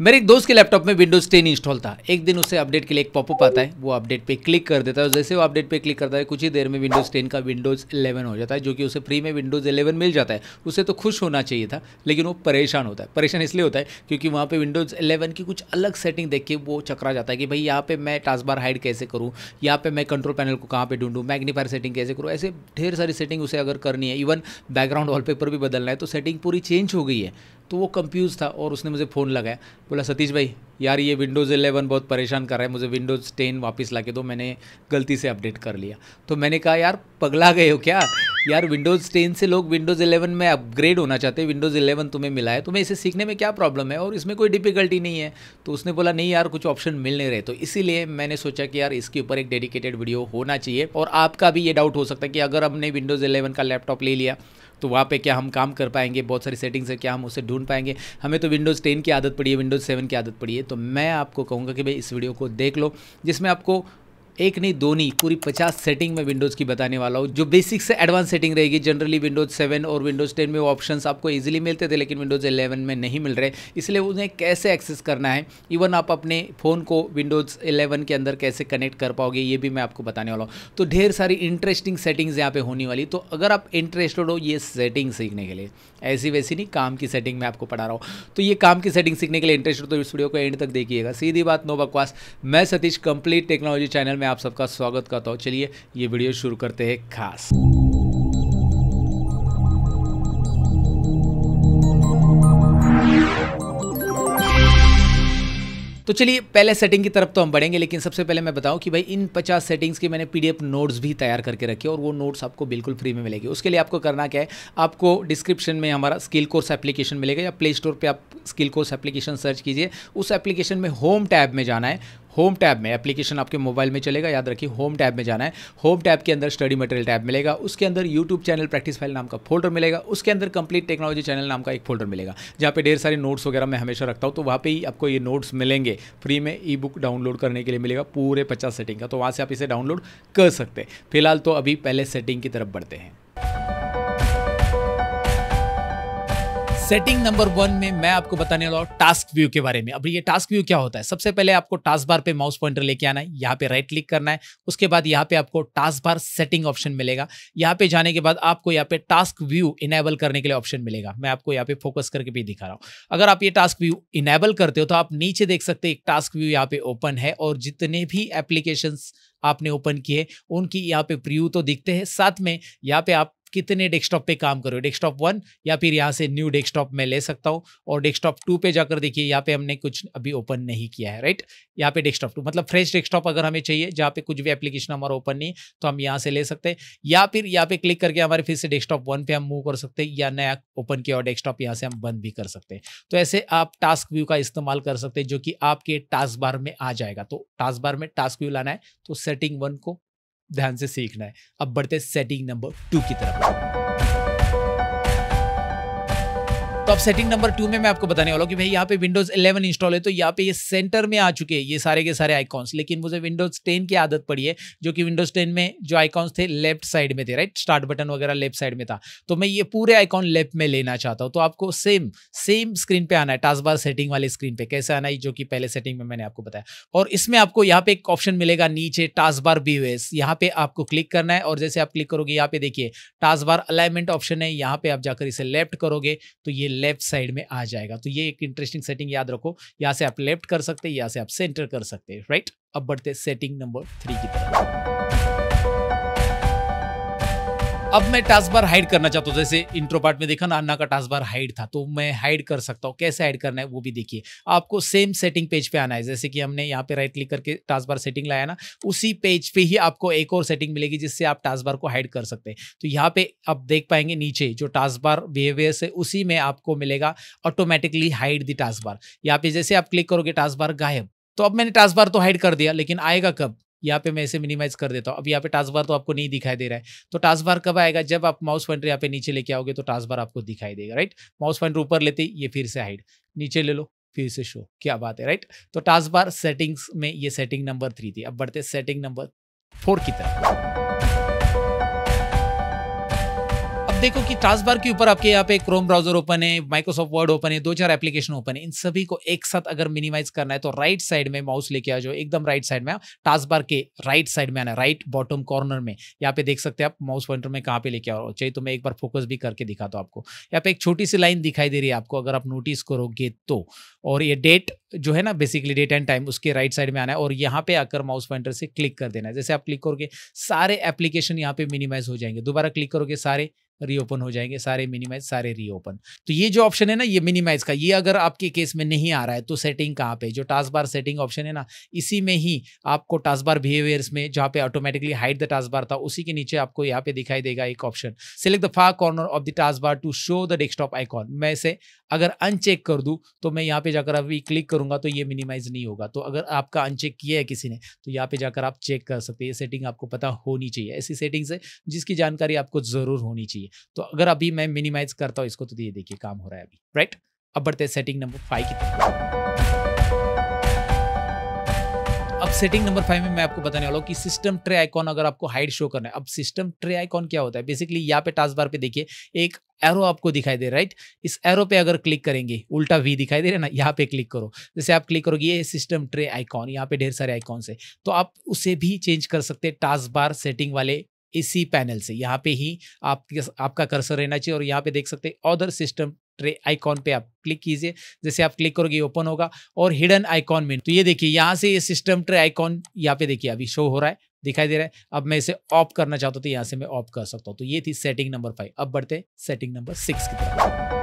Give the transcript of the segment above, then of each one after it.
मेरे एक दोस्त के लैपटॉप में विंडोज़ 10 इंस्टॉल था एक दिन उसे अपडेट के लिए एक पॉपअप आता है वो अपडेट पे क्लिक कर देता है और जैसे वो अपडेट पे क्लिक करता है कुछ ही देर में विंडोज़ 10 का विंडोज़ 11 हो जाता है जो कि उसे फ्री में विंडोज़ 11 मिल जाता है उसे तो खुश होना चाहिए था लेकिन वो परेशान होता है परेशान इसलिए होता है क्योंकि वहाँ पर विंडोज़ इलेवन की कुछ अलग सेटिंग देख के वो चकरा जाता है कि भाई यहाँ पर मैं टास्क बार हाइड कैसे करूँ यहाँ पर मैं कंट्रोल पैनल को कहाँ पर ढूंढूँ मैग्नीफायर सेटिंग कैसे करूँ ऐसे ढेर सारी सेटिंग उसे अगर करनी है इवन बैकग्राउंड वॉलपेपर भी बदलना है तो सेटिंग पूरी चेंज हो गई है तो वो कंफ्यूज था और उसने मुझे फ़ोन लगाया बोला सतीश भाई यार ये विंडोज़ इलेवन बहुत परेशान कर रहा है मुझे विंडोज़ टेन वापस ला के दो मैंने गलती से अपडेट कर लिया तो मैंने कहा यार पगला गए हो क्या यार विंडोज़ टेन से लोग विंडोज़ इलेवन में अपग्रेड होना चाहते हैं विंडोज़ इलेवन तुम्हें मिला है तुम्हें इसे सीखने में क्या प्रॉब्लम है और इसमें कोई डिफ़िकल्टी नहीं है तो उसने बोला नहीं यार कुछ ऑप्शन मिल नहीं रहे तो इसीलिए मैंने सोचा कि यार इसके ऊपर एक डेडिकेटेड वीडियो होना चाहिए और आपका भी ये डाउट हो सकता है कि अगर हमने विंडोज़ इलेवन का लैपटॉप ले लिया तो वहाँ पे क्या हम काम कर पाएंगे बहुत सारी सेटिंग्स है क्या हम उसे ढूंढ पाएंगे हमें तो विंडोज़ टेन की आदत पड़ी है विंडोज़ सेवन की आदत पड़ी है तो मैं आपको कहूँगा कि भाई इस वीडियो को देख लो जिसमें आपको एक नहीं दो नहीं पूरी पचास सेटिंग में विंडोज़ की बताने वाला हूँ जो बेसिक से एडवांस सेटिंग रहेगी जनरली विंडोज़ सेवन और विंडोज़ टेन में वो ऑप्शन आपको ईजिली मिलते थे लेकिन विंडोज़ इलेवन में नहीं मिल रहे इसलिए उन्हें कैसे एक्सेस करना है इवन आप अपने फ़ोन को विंडोज़ इलेवन के अंदर कैसे कनेक्ट कर पाओगे ये भी मैं आपको बताने वाला हूँ तो ढेर सारी इंटरेस्टिंग सेटिंग्स यहाँ पर होने वाली तो अगर आप इंटरेस्टेड हो ये सेटिंग सीखने के लिए ऐसी वैसी नहीं काम की सेटिंग मैं आपको पढ़ा रहा हूँ तो ये काम की सेटिंग सीखने के लिए इंटरेस्टेड हो तो इस वीडियो को एंड तक देखिएगा सीधी बात नो बकवास मैं सतीश कंप्लीट टेक्नोलॉजी चैनल में में आप सबका स्वागत करता हूँ चलिए ये वीडियो शुरू करते हैं खास तो चलिए पहले सेटिंग की तरफ तो हम बढ़ेंगे लेकिन सबसे पहले मैं बताऊं कि भाई इन 50 सेटिंग्स के मैंने पीडीएफ नोट्स भी तैयार करके रखे और वो नोट्स आपको बिल्कुल फ्री में मिलेगी उसके लिए आपको करना क्या है आपको डिस्क्रिप्शन में हमारा स्किल कोर्स एप्लीकेशन मिलेगा या प्ले स्टोर पर आप स्किल कोर्स एप्लीकेशन सर्च कीजिए उस एप्लीकेशन में होम टैब में जाना है होम टैब में एप्लीकेशन आपके मोबाइल में चलेगा याद रखिए होम टैब में जाना है होम टैब के अंदर स्टडी मटेरियल टैब मिलेगा उसके अंदर यूट्यूब चैनल प्रैक्टिस फाइल नाम का फोल्डर मिलेगा उसके अंदर कंप्लीट टेक्नोलॉजी चैनल नाम का एक फोल्डर मिलेगा जहाँ पे ढेर सारे नोट्स वगैरह मैं हमेशा रखता हूँ तो वहाँ पे ही आपको ये नोट्स मिलेंगे फ्री में ई बुक डाउनलोड करने के लिए मिलेगा पूरे पचास सेटिंग का तो वहाँ से आप इसे डाउनलोड कर सकते हैं फिलहाल तो अभी पहले सेटिंग की तरफ बढ़ते हैं सेटिंग नंबर वन में मैं आपको बताने वाला हूँ टास्क व्यू के बारे में अब ये टास्क व्यू क्या होता है सबसे पहले आपको टास्क बार पे माउस पॉइंटर लेके आना है यहाँ पे राइट क्लिक करना है उसके बाद यहाँ पे आपको टास्क बार सेटिंग ऑप्शन मिलेगा यहाँ पे जाने के बाद आपको यहाँ पे टास्क व्यू इनेबल करने के लिए ऑप्शन मिलेगा मैं आपको यहाँ पे फोकस करके भी दिखा रहा हूँ अगर आप ये टास्क व्यू इनेबल करते हो तो आप नीचे देख सकते एक टास्क व्यू यहाँ पे ओपन है और जितने भी एप्लीकेशन आपने ओपन किए उनकी यहाँ पे प्रिव्यू तो दिखते हैं साथ में यहाँ पे आप कितने डेस्कटॉप पे काम कर रहे हो डेस्कटॉप वन या फिर यहाँ से न्यू डेस्कटॉप मैं ले सकता हूँ और डेस्कटॉप टू पे जाकर देखिए यहाँ पे हमने कुछ अभी ओपन नहीं किया है राइट यहाँ पे डेस्कटॉप टू मतलब फ्रेश डेस्कटॉप अगर हमें चाहिए जहाँ पे कुछ भी एप्लीकेशन हमारा ओपन नहीं तो हम यहाँ से ले सकते हैं या फिर यहाँ पे क्लिक करके हमारे फिर से डेस्कटॉप वन पे हम मूव कर सकते हैं या नया ओपन किया और डेस्कटॉप यहाँ से हम बंद भी कर सकते हैं तो ऐसे आप टास्क व्यू का इस्तेमाल कर सकते हैं जो कि आपके टास्क बार में आ जाएगा तो टास्क बार में टास्क व्यू लाना है तो सेटिंग वन को ध्यान से सीखना है अब बढ़ते सेटिंग नंबर टू की तरफ तो अब सेटिंग नंबर टू में मैं आपको बताने वाला हूँ कि भाई यहाँ पे विंडोज 11 इंस्टॉल है तो यहाँ पे ये सेंटर में आ चुके हैं ये सारे के सारे आइकॉन्स लेकिन मुझे विंडोज 10 की आदत पड़ी है जो कि विंडोज 10 में जो आइकॉन्स थे लेफ्ट साइड में थे राइट स्टार्ट बटन वगैरह लेफ्ट साइड में था तो मैं ये पूरे आइकॉन लेफ्ट में लेना चाहता हूँ तो आपको सेम सेम स्क्रीन पर आना है टास्क बार सेटिंग वाले स्क्रीन पर कैसे आना है जो कि पहले सेटिंग में मैंने आपको बताया और इसमें आपको यहाँ पे एक ऑप्शन मिलेगा नीचे टास्क बार बी यहाँ पे आपको क्लिक करना है और जैसे आप क्लिक करोगे यहाँ पे देखिए टास्क बार अलाइनमेंट ऑप्शन है यहाँ पे आप जाकर इसे लेफ्ट करोगे तो ये लेफ्ट साइड में आ जाएगा तो ये एक इंटरेस्टिंग सेटिंग याद रखो यहाँ से आप लेफ्ट कर सकते हैं यहाँ से आप सेंटर कर सकते हैं राइट अब बढ़ते सेटिंग नंबर थ्री की तरफ अब मैं टास्क बार हाइड करना चाहता हूँ जैसे इंट्रो पार्ट में देखा ना अन्ना का टास्क बार हाइड था तो मैं हाइड कर सकता हूँ कैसे हाइड करना है वो भी देखिए आपको सेम सेटिंग पेज पे आना है जैसे कि हमने यहाँ पे राइट क्लिक करके टास्क बार सेटिंग लाया ना उसी पेज पे ही आपको एक और सेटिंग मिलेगी जिससे आप टास्क बार को हाइड कर सकते हैं तो यहाँ पे आप देख पाएंगे नीचे जो टास्क बार बिहेवियर्स है उसी में आपको मिलेगा automatically hide the task bar यहाँ पे जैसे आप क्लिक करोगे टास्क बार गायब तो अब मैंने टास्क बार तो हाइड कर दिया लेकिन आएगा कब यहाँ पे मैं इसे मिनिमाइज कर देता हूँ अब यहाँ पे टास्क बार तो आपको नहीं दिखाई दे रहा है तो टास्क बार कब आएगा जब आप माउस पॉइंटर यहाँ पे नीचे लेके आओगे तो टास्क बार आपको दिखाई देगा राइट माउस पॉइंटर ऊपर लेते ये फिर से हाइड नीचे ले लो फिर से शो क्या बात है राइट तो टास्क बार सेटिंग्स में ये सेटिंग नंबर थ्री थी अब बढ़ते सेटिंग नंबर फोर की तरफ देखो कि टास्क बार के ऊपर आपके यहाँ पे क्रोम ब्राउजर ओपन है माइक्रोसॉफ्ट वर्ड ओपन है दो चार एप्लीकेशन ओपन है इन सभी को एक साथ अगर मिनिमाइज करना है तो राइट साइड में माउस लेके आ जाओ एकदम राइट साइड में टास्क बार के राइट साइड में आना राइट बॉटम कॉर्नर में यहाँ पे देख सकते हैं आप माउस पॉइंटर में कहाँ पे लेके आओ चाहिए तो मैं एक बार फोकस भी करके दिखा दो आपको यहाँ पे एक छोटी सी लाइन दिखाई दे रही है आपको अगर आप नोटिस करोगे तो और ये डेट जो है ना बेसिकली डेट एंड टाइम उसके राइट साइड में आना है और यहाँ पे आकर माउस पॉइंटर से क्लिक कर देना है जैसे आप क्लिक करोगे सारे एप्लीकेशन यहाँ पे मिनिमाइज हो जाएंगे दोबारा क्लिक करोगे सारे रीओपन हो जाएंगे सारे मिनिमाइज सारे रीओपन तो ये जो ऑप्शन है ना ये मिनिमाइज का ये अगर आपके केस में नहीं आ रहा है तो सेटिंग कहाँ पे जो टास्क बार सेटिंग ऑप्शन है ना इसी में ही आपको टास्क बार बिहेवियर्स में जहाँ पे automatically hide the task bar था उसी के नीचे आपको यहाँ पे दिखाई देगा एक option select the far corner of the task bar to show the desktop icon मैं इसे अगर अनचेक कर दूँ तो मैं यहाँ पे जाकर अभी क्लिक करूंगा तो ये मिनिमाइज नहीं होगा तो अगर आपका अनचेक किया है किसी ने तो यहाँ पे जाकर आप चेक कर सकते ये सेटिंग आपको पता होनी चाहिए ऐसी सेटिंग्स है जिसकी जानकारी आपको जरूर होनी चाहिए चाहिए तो अगर अभी मैं मिनिमाइज करता हूँ इसको तो ये देखिए काम हो रहा है अभी राइट अब बढ़ते हैं सेटिंग नंबर फाइव की अब सेटिंग नंबर फाइव में मैं आपको बताने वाला हूँ कि सिस्टम ट्रे आइकॉन अगर आपको हाइड शो करना है अब सिस्टम ट्रे आइकॉन क्या होता है बेसिकली यहाँ पे टास्क बार पे देखिए एक एरो आपको दिखाई दे राइट इस एरो पे अगर क्लिक करेंगे उल्टा वी दिखाई दे रहा है ना यहाँ पे क्लिक करो जैसे आप क्लिक करोगे ये सिस्टम ट्रे आइकॉन यहाँ पे ढेर सारे आइकॉन्स है तो आप उसे भी चेंज कर सकते हैं टास्क बार सेटिंग वाले इसी पैनल से यहाँ पे ही आप आपका कर्सर रहना चाहिए और यहाँ पे देख सकते हैं अदर सिस्टम ट्रे आइकॉन पे आप क्लिक कीजिए जैसे आप क्लिक करोगे ओपन होगा और हिडन आइकॉन में तो ये देखिए यहाँ से ये सिस्टम ट्रे आइकॉन यहाँ पे देखिए अभी शो हो रहा है दिखाई दे रहा है अब मैं इसे ऑफ करना चाहता हूँ तो यहाँ से मैं ऑफ कर सकता हूँ तो ये थी सेटिंग नंबर फाइव अब बढ़ते सेटिंग नंबर सिक्स की तरफ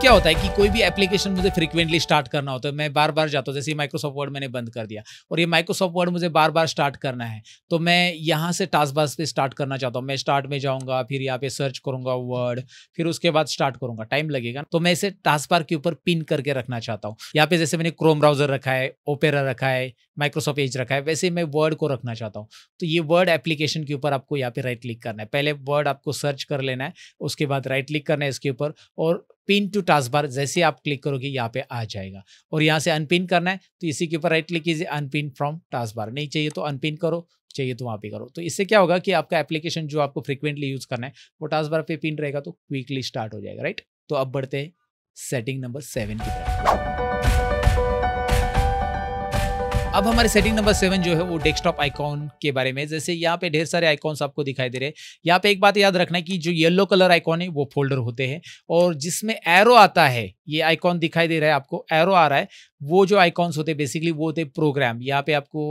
क्या होता है कि कोई भी एप्लीकेशन मुझे फ्रिक्वेंटली स्टार्ट करना होता है मैं बार बार जाता हूँ जैसे माइक्रोसॉफ्ट वर्ड मैंने बंद कर दिया और ये माइक्रोसॉफ्ट वर्ड मुझे बार बार स्टार्ट करना है तो मैं यहाँ से टास्क बास पे स्टार्ट करना चाहता हूँ मैं स्टार्ट में जाऊँगा फिर यहाँ पे सर्च करूँगा वर्ड फिर उसके बाद स्टार्ट करूँगा टाइम लगेगा तो मैं इसे टास्क बार के ऊपर पिन करके रखना चाहता हूँ यहाँ पे जैसे मैंने क्रोम ब्राउजर रखा है ओपेरा रखा है माइक्रोसॉफ्ट एज रखा है वैसे मैं वर्ड को रखना चाहता हूँ तो ये वर्ड एप्लीकेशन के ऊपर आपको यहाँ पे राइट क्लिक करना है पहले वर्ड आपको सर्च कर लेना है उसके बाद राइट क्लिक करना है इसके ऊपर और पिन टू टास्क जैसे आप क्लिक करोगे यहाँ पे आ जाएगा और यहाँ से अनपिन करना है तो इसी के ऊपर राइट क्लिक कीजिए अनपिन फ्रॉम टास्क नहीं चाहिए तो अनपिन करो चाहिए तो वहाँ पे करो तो इससे क्या होगा कि आपका एप्लीकेशन जो आपको फ्रिक्वेंटली यूज़ करना है वो टास्क बार पे पिन रहेगा तो क्विकली स्टार्ट हो जाएगा राइट तो अब बढ़ते हैं सेटिंग नंबर सेवन की तरफ अब हमारे सेटिंग नंबर सेवन जो है वो डेस्कटॉप आइकॉन के बारे में जैसे यहाँ पे ढेर सारे आइकॉन्स आपको दिखाई दे रहे हैं यहाँ पे एक बात याद रखना है कि जो येलो कलर आइकॉन है वो फोल्डर होते हैं और जिसमें एरो आता है ये आइकॉन दिखाई दे रहा है आपको एरो आ रहा है वो जो आइकॉन्स होते हैं बेसिकली वो होते प्रोग्राम यहाँ पे आपको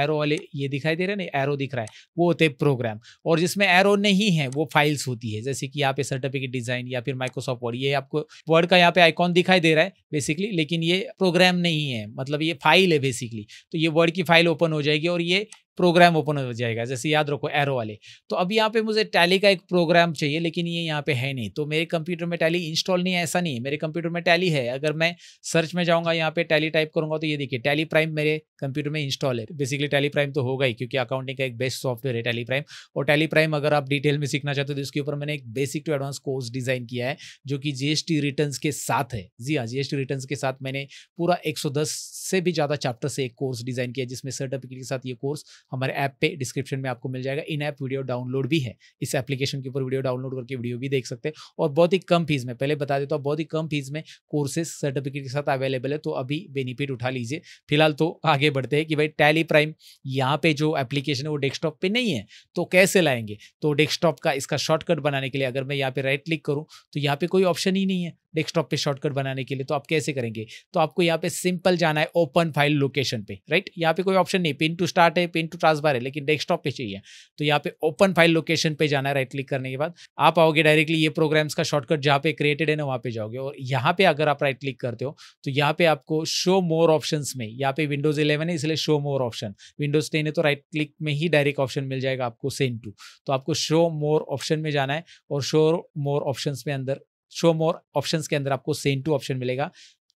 एरो वाले ये दिखाई दे रहे हैं ना एरो दिख रहा है वो होते प्रोग्राम और जिसमें एरो नहीं है वो फाइल्स होती है जैसे कि यहाँ पे सर्टिफिकेट डिजाइन या फिर माइक्रोसॉफ्ट वर्ड ये आपको वर्ड का यहाँ पे आइकॉन दिखाई दे रहा है बेसिकली लेकिन ये प्रोग्राम नहीं है मतलब ये फाइल है बेसिकली तो ये वर्ड की फाइल ओपन हो जाएगी और ये प्रोग्राम ओपन हो जाएगा जैसे याद रखो एरो वाले तो अब यहाँ पे मुझे टैली का एक प्रोग्राम चाहिए लेकिन ये यहाँ पे है नहीं तो मेरे कंप्यूटर में टैली इंस्टॉल नहीं है ऐसा नहीं है मेरे कंप्यूटर में टैली है अगर मैं सर्च में जाऊँगा यहाँ पे टैली टाइप करूँगा तो ये देखिए टैली प्राइम मेरे कंप्यूटर में इंस्टॉल है बेसिकली टैली प्राइम तो होगा ही क्योंकि अकाउंटिंग का एक बेस्ट सॉफ्टवेयर है टैली प्राइम और टैली प्राइम अगर आप डिटेल में सीखना चाहते हो तो इसके ऊपर मैंने एक basic to advance course design किया है जो कि जीएसटी रिटर्न के साथ है जी हाँ जीएसटी रिटर्न के साथ मैंने पूरा एक से भी ज़्यादा चैप्टर से एक कोर्स डिज़ाइन किया जिसमें सर्टिफिकेट के साथ ये कोर्स हमारे ऐप पे डिस्क्रिप्शन में आपको मिल जाएगा इन ऐप वीडियो डाउनलोड भी है इस एप्लीकेशन के ऊपर वीडियो डाउनलोड करके वीडियो भी देख सकते हैं और बहुत ही कम फीस में पहले बता देता हूँ बहुत ही कम फीस में कोर्सेज सर्टिफिकेट के साथ अवेलेबल है तो अभी बेनिफिट उठा लीजिए फिलहाल तो आगे बढ़ते हैं कि भाई टैली प्राइम यहाँ पे जो एप्लीकेशन है वो डेस्कटॉप पे नहीं है तो कैसे लाएंगे तो डेस्कटॉप का इसका शॉर्टकट बनाने के लिए अगर मैं यहाँ पे राइट क्लिक करूँ तो यहाँ पे कोई ऑप्शन ही नहीं है डेस्कटॉप पे शॉर्टकट बनाने के लिए तो आप कैसे करेंगे तो आपको यहाँ पे सिंपल जाना है ओपन फाइल लोकेशन पे राइट यहाँ पे कोई ऑप्शन नहीं पिन टू स्टार्ट है पिन टू ट्रांसबार है लेकिन डेस्कटॉप पे चाहिए तो यहाँ पे ओपन फाइल लोकेशन पे जाना है राइट क्लिक करने के बाद आप आओगे डायरेक्टली ये प्रोग्राम्स का शॉर्टकट जहाँ पे क्रिएटेड है ना वहाँ पे जाओगे और यहाँ पे अगर आप राइट क्लिक करते हो तो यहाँ पे आपको शो मोर ऑप्शन में यहाँ पे विंडोज इलेवन है इसलिए show more option Windows ten है तो राइट क्लिक में ही डायरेक्ट ऑप्शन मिल जाएगा आपको सेंड टू तो आपको शो मोर ऑप्शन में जाना है और शो मोर ऑप्शन में अंदर शो मोर ऑप्शन के अंदर आपको सेंड टू ऑप्शन मिलेगा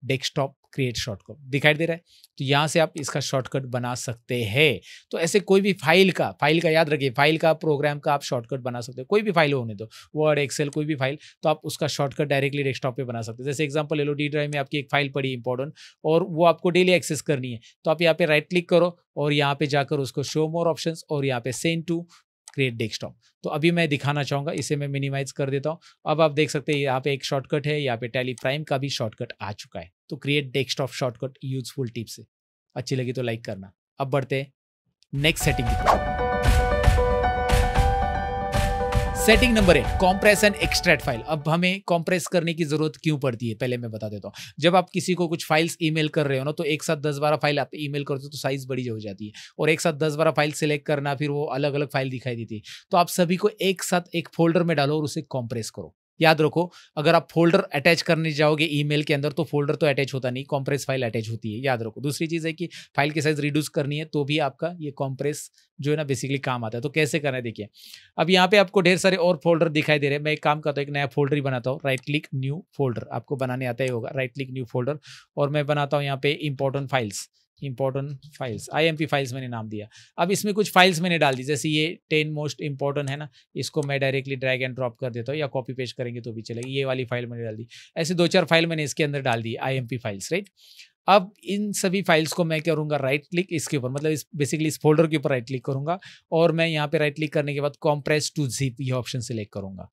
डेस्कटॉप क्रिएट शॉर्टकट दिखाई दे रहा है तो यहाँ से आप इसका शॉर्टकट बना सकते हैं तो ऐसे कोई भी फाइल का फाइल का याद रखिए फाइल का प्रोग्राम का आप शॉर्टकट बना सकते हो कोई भी फाइल होने दो वर्ड एक्सेल कोई भी फाइल तो आप उसका शॉर्टकट डायरेक्टली डेस्कटॉप पे बना सकते हो जैसे एग्जाम्पल ले लो डी ड्राइव में आपकी एक फाइल पड़ी इंपॉर्टेंट और वो आपको डेली एक्सेस करनी है तो आप यहाँ पे राइट क्लिक करो और यहाँ पे जाकर उसको शो मोर ऑप्शन और यहाँ पे सेंड टू क्रिएट डेस्कटॉप तो अभी मैं दिखाना चाहूंगा इसे मैं मिनिमाइज कर देता हूँ अब आप देख सकते हैं यहाँ पे एक शॉर्टकट है यहाँ पे टैली प्राइम का भी शॉर्टकट आ चुका है तो create desktop shortcut useful tips है अच्छी लगी तो लाइक करना अब बढ़ते हैं नेक्स्ट सेटिंग की तरफ setting number eight compress and extract file अब हमें कॉम्प्रेस करने की जरूरत क्यों पड़ती है पहले मैं बता देता हूँ जब आप किसी को कुछ फाइल्स ईमेल कर रहे हो ना तो एक साथ दस बारह फाइल आप ईमेल करते हो तो साइज बड़ी हो जाती है और एक साथ दस बारह फाइल सेलेक्ट करना फिर वो अलग अलग फाइल दिखाई देती है तो आप सभी को एक साथ एक फोल्डर में डालो और उसे कॉम्प्रेस करो याद रखो अगर आप फोल्डर अटैच करने जाओगे ईमेल के अंदर तो फोल्डर तो अटैच होता नहीं कॉम्प्रेस फाइल अटैच होती है याद रखो दूसरी चीज़ है कि फाइल की साइज रिड्यूस करनी है तो भी आपका ये कॉम्प्रेस जो है ना बेसिकली काम आता है तो कैसे करना है देखिए अब यहाँ पे आपको ढेर सारे और फोल्डर दिखाई दे रहे हैं मैं एक काम करता हूँ एक नया फोल्डर ही बनाता हूँ राइट क्लिक न्यू फोल्डर आपको बनाने आता ही होगा राइट क्लिक न्यू फोल्डर और मैं बनाता हूँ यहाँ पे important files important files IMP files मैंने नाम दिया अब इसमें कुछ फाइल्स मैंने डाल दी जैसे ये टेन मोस्ट इंपॉर्टेंट है ना इसको मैं डायरेक्टली ड्रैग एंड ड्रॉप कर देता हूँ या कॉपी पेस्ट करेंगे तो भी चलेगी ये वाली फाइल मैंने डाल दी ऐसे दो चार फाइल मैंने इसके अंदर डाल दी आई फाइल्स राइट अब इन सभी फाइल्स को मैं करूँगा राइट क्लिक इसके ऊपर मतलब इस बेसिकली इस फोल्डर के ऊपर राइट क्लिक करूँगा और मैं यहाँ पे राइट क्लिक करने के बाद कॉम्प्रेस टू जीप ये ऑप्शन सेलेक्ट करूँगा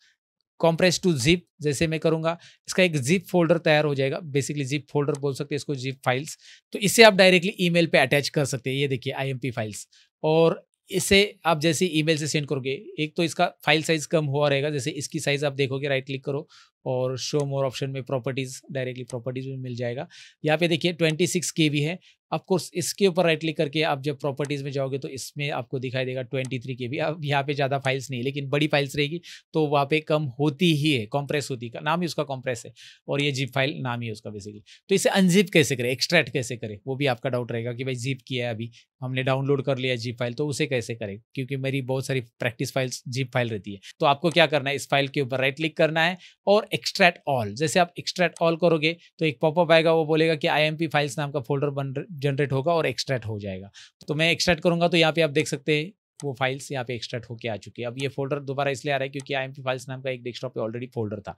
कॉम्प्रेस टू जिप जैसे मैं करूंगा इसका एक जिप फोल्डर तैयार हो जाएगा बेसिकली जिप फोल्डर बोल सकते हैं इसको जिप फाइल्स तो इसे आप डायरेक्टली ईमेल पे अटैच कर सकते हैं ये देखिए आईएमपी फाइल्स और इसे आप जैसे ईमेल से सेंड करोगे एक तो इसका फाइल साइज कम हुआ रहेगा जैसे इसकी साइज आप देखोगे राइट क्लिक करो और शो मोर ऑप्शन में प्रॉपर्टीज़ डायरेक्टली प्रॉपर्टीज़ में मिल जाएगा यहाँ पे देखिए 26 के भी है अफकोर्स इसके ऊपर राइट क्लिक करके आप जब प्रॉपर्टीज़ में जाओगे तो इसमें आपको दिखाई देगा 23 के भी अब यहाँ पे ज़्यादा फाइल्स नहीं लेकिन बड़ी फाइल्स रहेगी तो वहाँ पे कम होती ही है कॉम्प्रेस होती का नाम ही उसका कॉम्प्रेस है और ये जीप फाइल नाम ही उसका बेसिकली तो इसे अनजिप कैसे करें एक्सट्रैक्ट कैसे करें वो भी आपका डाउट रहेगा कि भाई जीप किया है अभी हमने डाउनलोड कर लिया जीप फाइल तो उसे कैसे करें क्योंकि मेरी बहुत सारी प्रैक्टिस फाइल्स जीप फाइल रहती है तो आपको क्या करना है इस फाइल के ऊपर राइट क्लिक करना है और एक्सट्रैक्ट ऑल जैसे आप एक्सट्रैक्ट ऑल करोगे तो एक पॉपअप आएगा वो बोलेगा कि आई फाइल्स नाम का फोल्डर बन जनरेट होगा और एक्सट्रैक्ट हो जाएगा तो मैं एक्सट्रैक्ट करूंगा तो यहाँ पे आप देख सकते हैं वो फाइल्स यहाँ पे एक्सट्रैक्ट होके आ चुकी है अब ये फोल्डर दोबारा इसलिए आ रहा है क्योंकि आई फाइल्स नाम का एक डेस्कटॉप पे ऑलरेडी फोल्डर था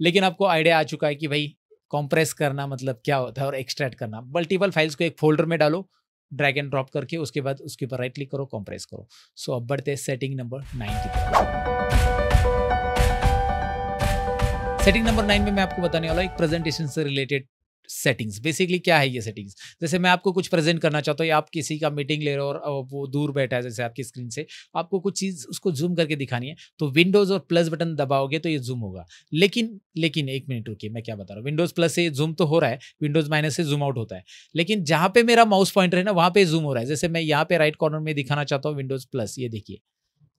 लेकिन आपको आइडिया आ चुका है कि भाई कॉम्प्रेस करना मतलब क्या होता है और एक्सट्रैक्ट करना मल्टीपल फाइल्स को एक फोल्डर में डालो ड्रैग एंड ड्रॉप करके उसके बाद उसके ऊपर राइट क्लिक करो कॉम्प्रेस करो सो अब बढ़ते हैं सेटिंग नंबर नाइन की तरफ सेटिंग नंबर नाइन में मैं आपको बताने वाला एक प्रेजेंटेशन से रिलेटेड सेटिंग्स बेसिकली क्या है ये सेटिंग्स जैसे मैं आपको कुछ प्रेजेंट करना चाहता हूँ आप किसी का मीटिंग ले रहे हो और वो दूर बैठा है जैसे आपकी स्क्रीन से आपको कुछ चीज़ उसको जूम करके दिखानी है तो विंडोज़ और प्लस बटन दबाओगे तो ये जूम होगा लेकिन लेकिन एक मिनट रुकिए मैं क्या बता रहा हूँ विंडोज़ प्लस से जूम तो हो रहा है विंडोज़ माइनस से जूम आउट होता है लेकिन जहाँ पर मेरा माउस पॉइंटर है ना वहाँ पर जूम हो रहा है जैसे मैं यहाँ पे राइट कॉर्नर में दिखाना चाहता हूँ विंडोज़ प्लस ये देखिए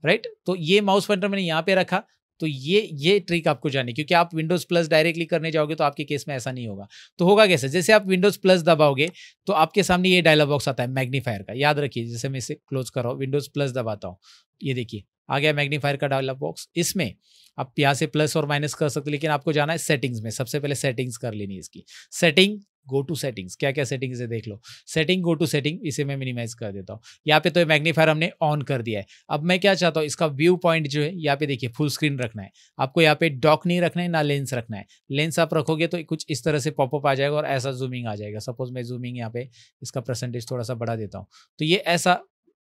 राइट तो ये माउस पॉइंटर मैंने यहाँ पे रखा तो ये ये ट्रिक आपको जानी क्योंकि आप विंडोज़ प्लस डायरेक्टली करने जाओगे तो आपके केस में ऐसा नहीं होगा तो होगा कैसे जैसे आप विंडोज़ प्लस दबाओगे तो आपके सामने ये डायलॉग बॉक्स आता है मैग्नीफायर का याद रखिए जैसे मैं इसे क्लोज कर रहा हूँ विंडोज़ प्लस दबाता हूँ ये देखिए आ गया मैग्नीफायर का डायलॉग बॉक्स इसमें आप यहाँ से प्लस और माइनस कर सकते लेकिन आपको जाना है सेटिंग्स में सबसे पहले सेटिंग्स कर लेनी है इसकी सेटिंग गो टू सेटिंग्स क्या क्या सेटिंग्स है देख लो सेटिंग गो टू सेटिंग इसे मैं मिनिमाइज कर देता हूँ यहाँ पे तो मैग्नीफायर हमने ऑन कर दिया है अब मैं क्या चाहता हूँ इसका व्यू पॉइंट जो है यहाँ पे देखिए फुल स्क्रीन रखना है आपको यहाँ पे डॉक नहीं रखना है ना लेंस रखना है लेंस आप रखोगे तो कुछ इस तरह से पॉपअप आ जाएगा और ऐसा जूमिंग आ जाएगा सपोज मैं जूमिंग यहाँ पे इसका परसेंटेज थोड़ा सा बढ़ा देता हूँ तो ये ऐसा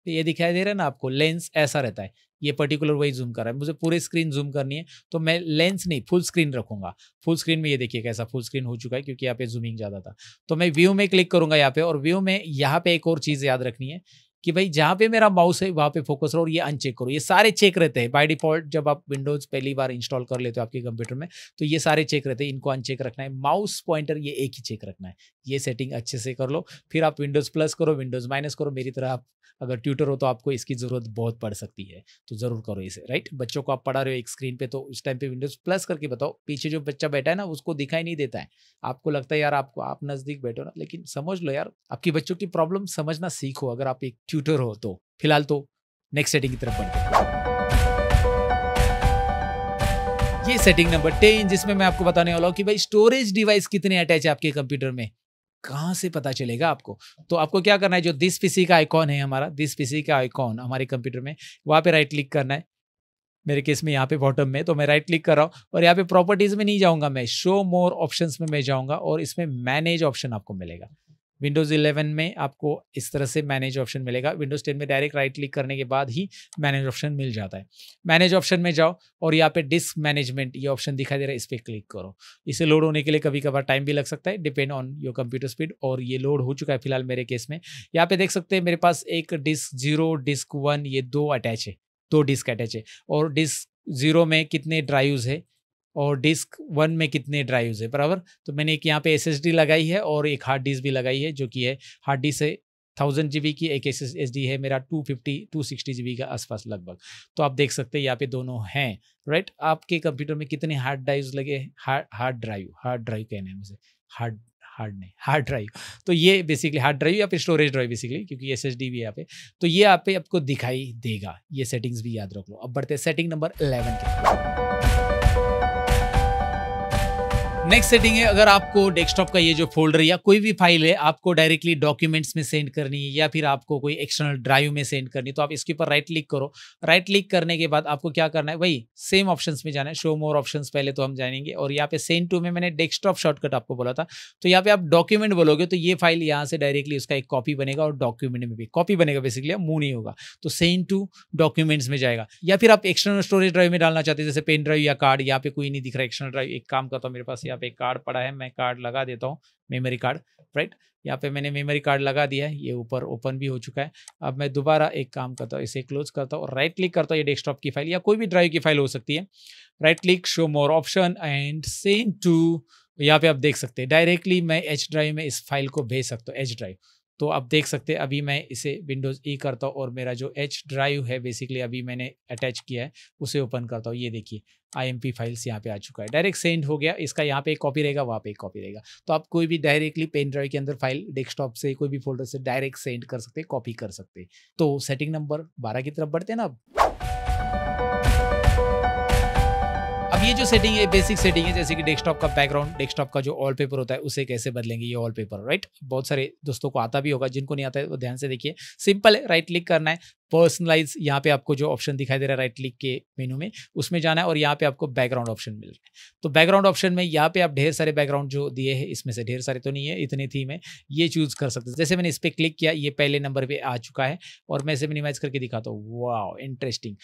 ये दिखाई दे रहा है ना आपको लेंस ऐसा रहता है ये पर्टिकुलर वही जूम कर रहा है मुझे पूरे स्क्रीन जूम करनी है तो मैं लेंस नहीं फुल स्क्रीन रखूंगा फुल स्क्रीन में ये देखिए कैसा फुल स्क्रीन हो चुका है क्योंकि यहाँ पे जूमिंग ज़्यादा था तो मैं व्यू में क्लिक करूंगा यहाँ पे और व्यू में यहाँ पे एक और चीज़ याद रखनी है कि भाई जहाँ पे मेरा माउस है वहाँ पे फोकस रहो और ये अनचेक करो ये सारे चेक रहते हैं बाय डिफॉल्ट जब आप विंडोज पहली बार इंस्टॉल कर लेते हो आपके कंप्यूटर में तो ये सारे चेक रहते हैं इनको अनचेक रखना है माउस पॉइंटर ये एक ही चेक रखना है ये सेटिंग अच्छे से कर लो फिर आप विंडोज़ प्लस करो विंडोज़ माइनस करो मेरी तरह आप अगर ट्यूटर हो तो आपको इसकी ज़रूरत बहुत पड़ सकती है तो ज़रूर करो इसे राइट बच्चों को आप पढ़ा रहे हो एक स्क्रीन पे तो उस टाइम पे विंडोज़ प्लस करके बताओ पीछे जो बच्चा बैठा है ना उसको दिखाई नहीं देता है आपको लगता है यार आपको आप नज़दीक बैठो ना लेकिन समझ लो यार आपकी बच्चों की प्रॉब्लम समझना सीखो अगर आप एक ट्यूटर हो तो फिलहाल तो नेक्स्ट सेटिंग की तरफ बढ़ते ये सेटिंग नंबर टेन जिसमें मैं आपको बताने वाला हूँ कि भाई स्टोरेज डिवाइस कितने अटैच है आपके कंप्यूटर में कहाँ से पता चलेगा आपको तो आपको क्या करना है जो दिस पीसी का आइकॉन है हमारा दिस पीसी का आइकॉन हमारे कंप्यूटर में वहाँ पे राइट क्लिक करना है मेरे केस में यहाँ पे बॉटम में तो मैं राइट क्लिक कर रहा हूँ और यहाँ पे प्रॉपर्टीज़ में नहीं जाऊँगा मैं शो मोर ऑप्शंस में मैं जाऊँगा और इसमें मैनेज ऑप्शन आपको मिलेगा विंडोज़ 11 में आपको इस तरह से मैनेज ऑप्शन मिलेगा विंडोज़ 10 में डायरेक्ट राइट क्लिक करने के बाद ही मैनेज ऑप्शन मिल जाता है मैनेज ऑप्शन में जाओ और यहाँ पे डिस्क मैनेजमेंट ये ऑप्शन दिखाई दे रहा है इस पर क्लिक करो इसे लोड होने के लिए कभी कभार टाइम भी लग सकता है depend on your computer speed और ये लोड हो चुका है फिलहाल मेरे केस में यहाँ पे देख सकते हैं मेरे पास एक डिस्क जीरो डिस्क वन ये दो अटैच है दो डिस्क अटैच है और डिस्क जीरो में कितने ड्राइव है और डिस्क वन में कितने ड्राइव्स है बराबर तो मैंने एक यहाँ पे एस लगाई है और एक हार्ड डिस्क भी लगाई है जो कि है हार्ड डिस्क है थाउजेंड जी की एक एस एस डी है मेरा two fifty to sixty G का आसपास लगभग तो आप देख सकते हैं यहाँ पे दोनों हैं राइट आपके कंप्यूटर में कितने हार्ड ड्राइव्स लगे hard hard drive hard drive कहने हैं मुझे हार्ड हार्ड नहीं हार्ड ड्राइव तो ये बेसिकली हार्ड ड्राइव या फिर स्टोरेज ड्राइव बेसिकली क्योंकि एस एस डी भी यहाँ पे तो ये आप पे आपको दिखाई देगा ये सेटिंग्स भी याद रख लो अब बढ़ते हैं सेटिंग नंबर इलेवन के नेक्स्ट सेटिंग है अगर आपको डेस्कटॉप का ये जो फोल्डर या कोई भी फाइल है आपको डायरेक्टली डॉक्यूमेंट्स में सेंड करनी है या फिर आपको कोई एक्सटर्नल ड्राइव में सेंड करनी तो आप इसके ऊपर राइट क्लिक करो राइट क्लिक करने के बाद आपको क्या करना है वही सेम ऑप्शन में जाना है शो मोर ऑप्शन पहले तो हम जानेंगे और यहाँ पे सेंड टू में मैंने डेस्कटॉप शॉर्टकट आपको बोला था तो यहाँ पे आप डॉक्यूमेंट बोलोगे तो ये फाइल यहाँ से डायरेक्टली उसका एक कॉपी बनेगा और डॉक्यूमेंट में भी कॉपी बनेगा बेसिकली मूव नहीं होगा तो सेंड टू डॉक्यूमेंट्स में जाएगा या फिर आप एक्सटर्नल स्टोरेज ड्राइव में डालना चाहते हैं जैसे पेन ड्राइव या कार्ड यहाँ पे कोई नहीं दिख रहा एक्सटर्नल ड्राइव एक काम करता मेरे पास यहाँ यहाँ पे कार्ड पड़ा है मैं कार्ड लगा देता हूँ मेमोरी कार्ड राइट यहाँ पे मैंने मेमोरी कार्ड लगा दिया है ये ऊपर ओपन भी हो चुका है अब मैं दोबारा एक काम करता हूँ इसे क्लोज करता हूँ और राइट क्लिक करता हूँ ये डेस्कटॉप की फाइल या कोई भी ड्राइव की फाइल हो सकती है right click show more option and same to यहाँ पे आप देख सकते हैं डायरेक्टली मैं एच ड्राइव में इस फाइल को भेज सकता हूँ एच ड्राइव तो आप देख सकते हैं अभी मैं इसे विंडोज़ ई e करता हूँ और मेरा जो एच ड्राइव है बेसिकली अभी मैंने अटैच किया है उसे ओपन करता हूँ ये देखिए आई फाइल्स यहाँ पे आ चुका है डायरेक्ट सेंड हो गया इसका यहाँ पे एक कॉपी रहेगा वहाँ पे एक कॉपी रहेगा तो आप कोई भी डायरेक्टली पेन ड्राइव के अंदर फाइल डेस्कटॉप से कोई भी फोल्डर से डायरेक्ट सेंड कर सकते कॉपी कर सकते तो सेटिंग नंबर बारह की तरफ बढ़ते हैं ना आप ये जो सेटिंग है बेसिक सेटिंग है जैसे कि डेस्कटॉप का बैकग्राउंड डेस्कटॉप का जो ऑल पेपर होता है उसे कैसे बदलेंगे ये ऑल पेपर राइट बहुत सारे दोस्तों को आता भी होगा जिनको नहीं आता है वो ध्यान से देखिए सिंपल है राइट क्लिक करना है पर्सनलाइज यहाँ पे आपको जो ऑप्शन दिखाई दे रहा है राइट क्लिक के मेनू में उसमें जाना है और यहाँ पे आपको बैकग्राउंड ऑप्शन मिल रहा है तो बैकग्राउंड ऑप्शन में यहाँ पे आप ढेर सारे बैकग्राउंड जो दिए हैं इसमें से ढेर सारे तो नहीं है इतने थीम है ये चूज कर सकते हैं जैसे मैंने इस पर क्लिक किया ये पहले नंबर पर आ चुका है और मैं इसे मिनिमाइज करके दिखाता हूँ वाह इंटरेस्टिंग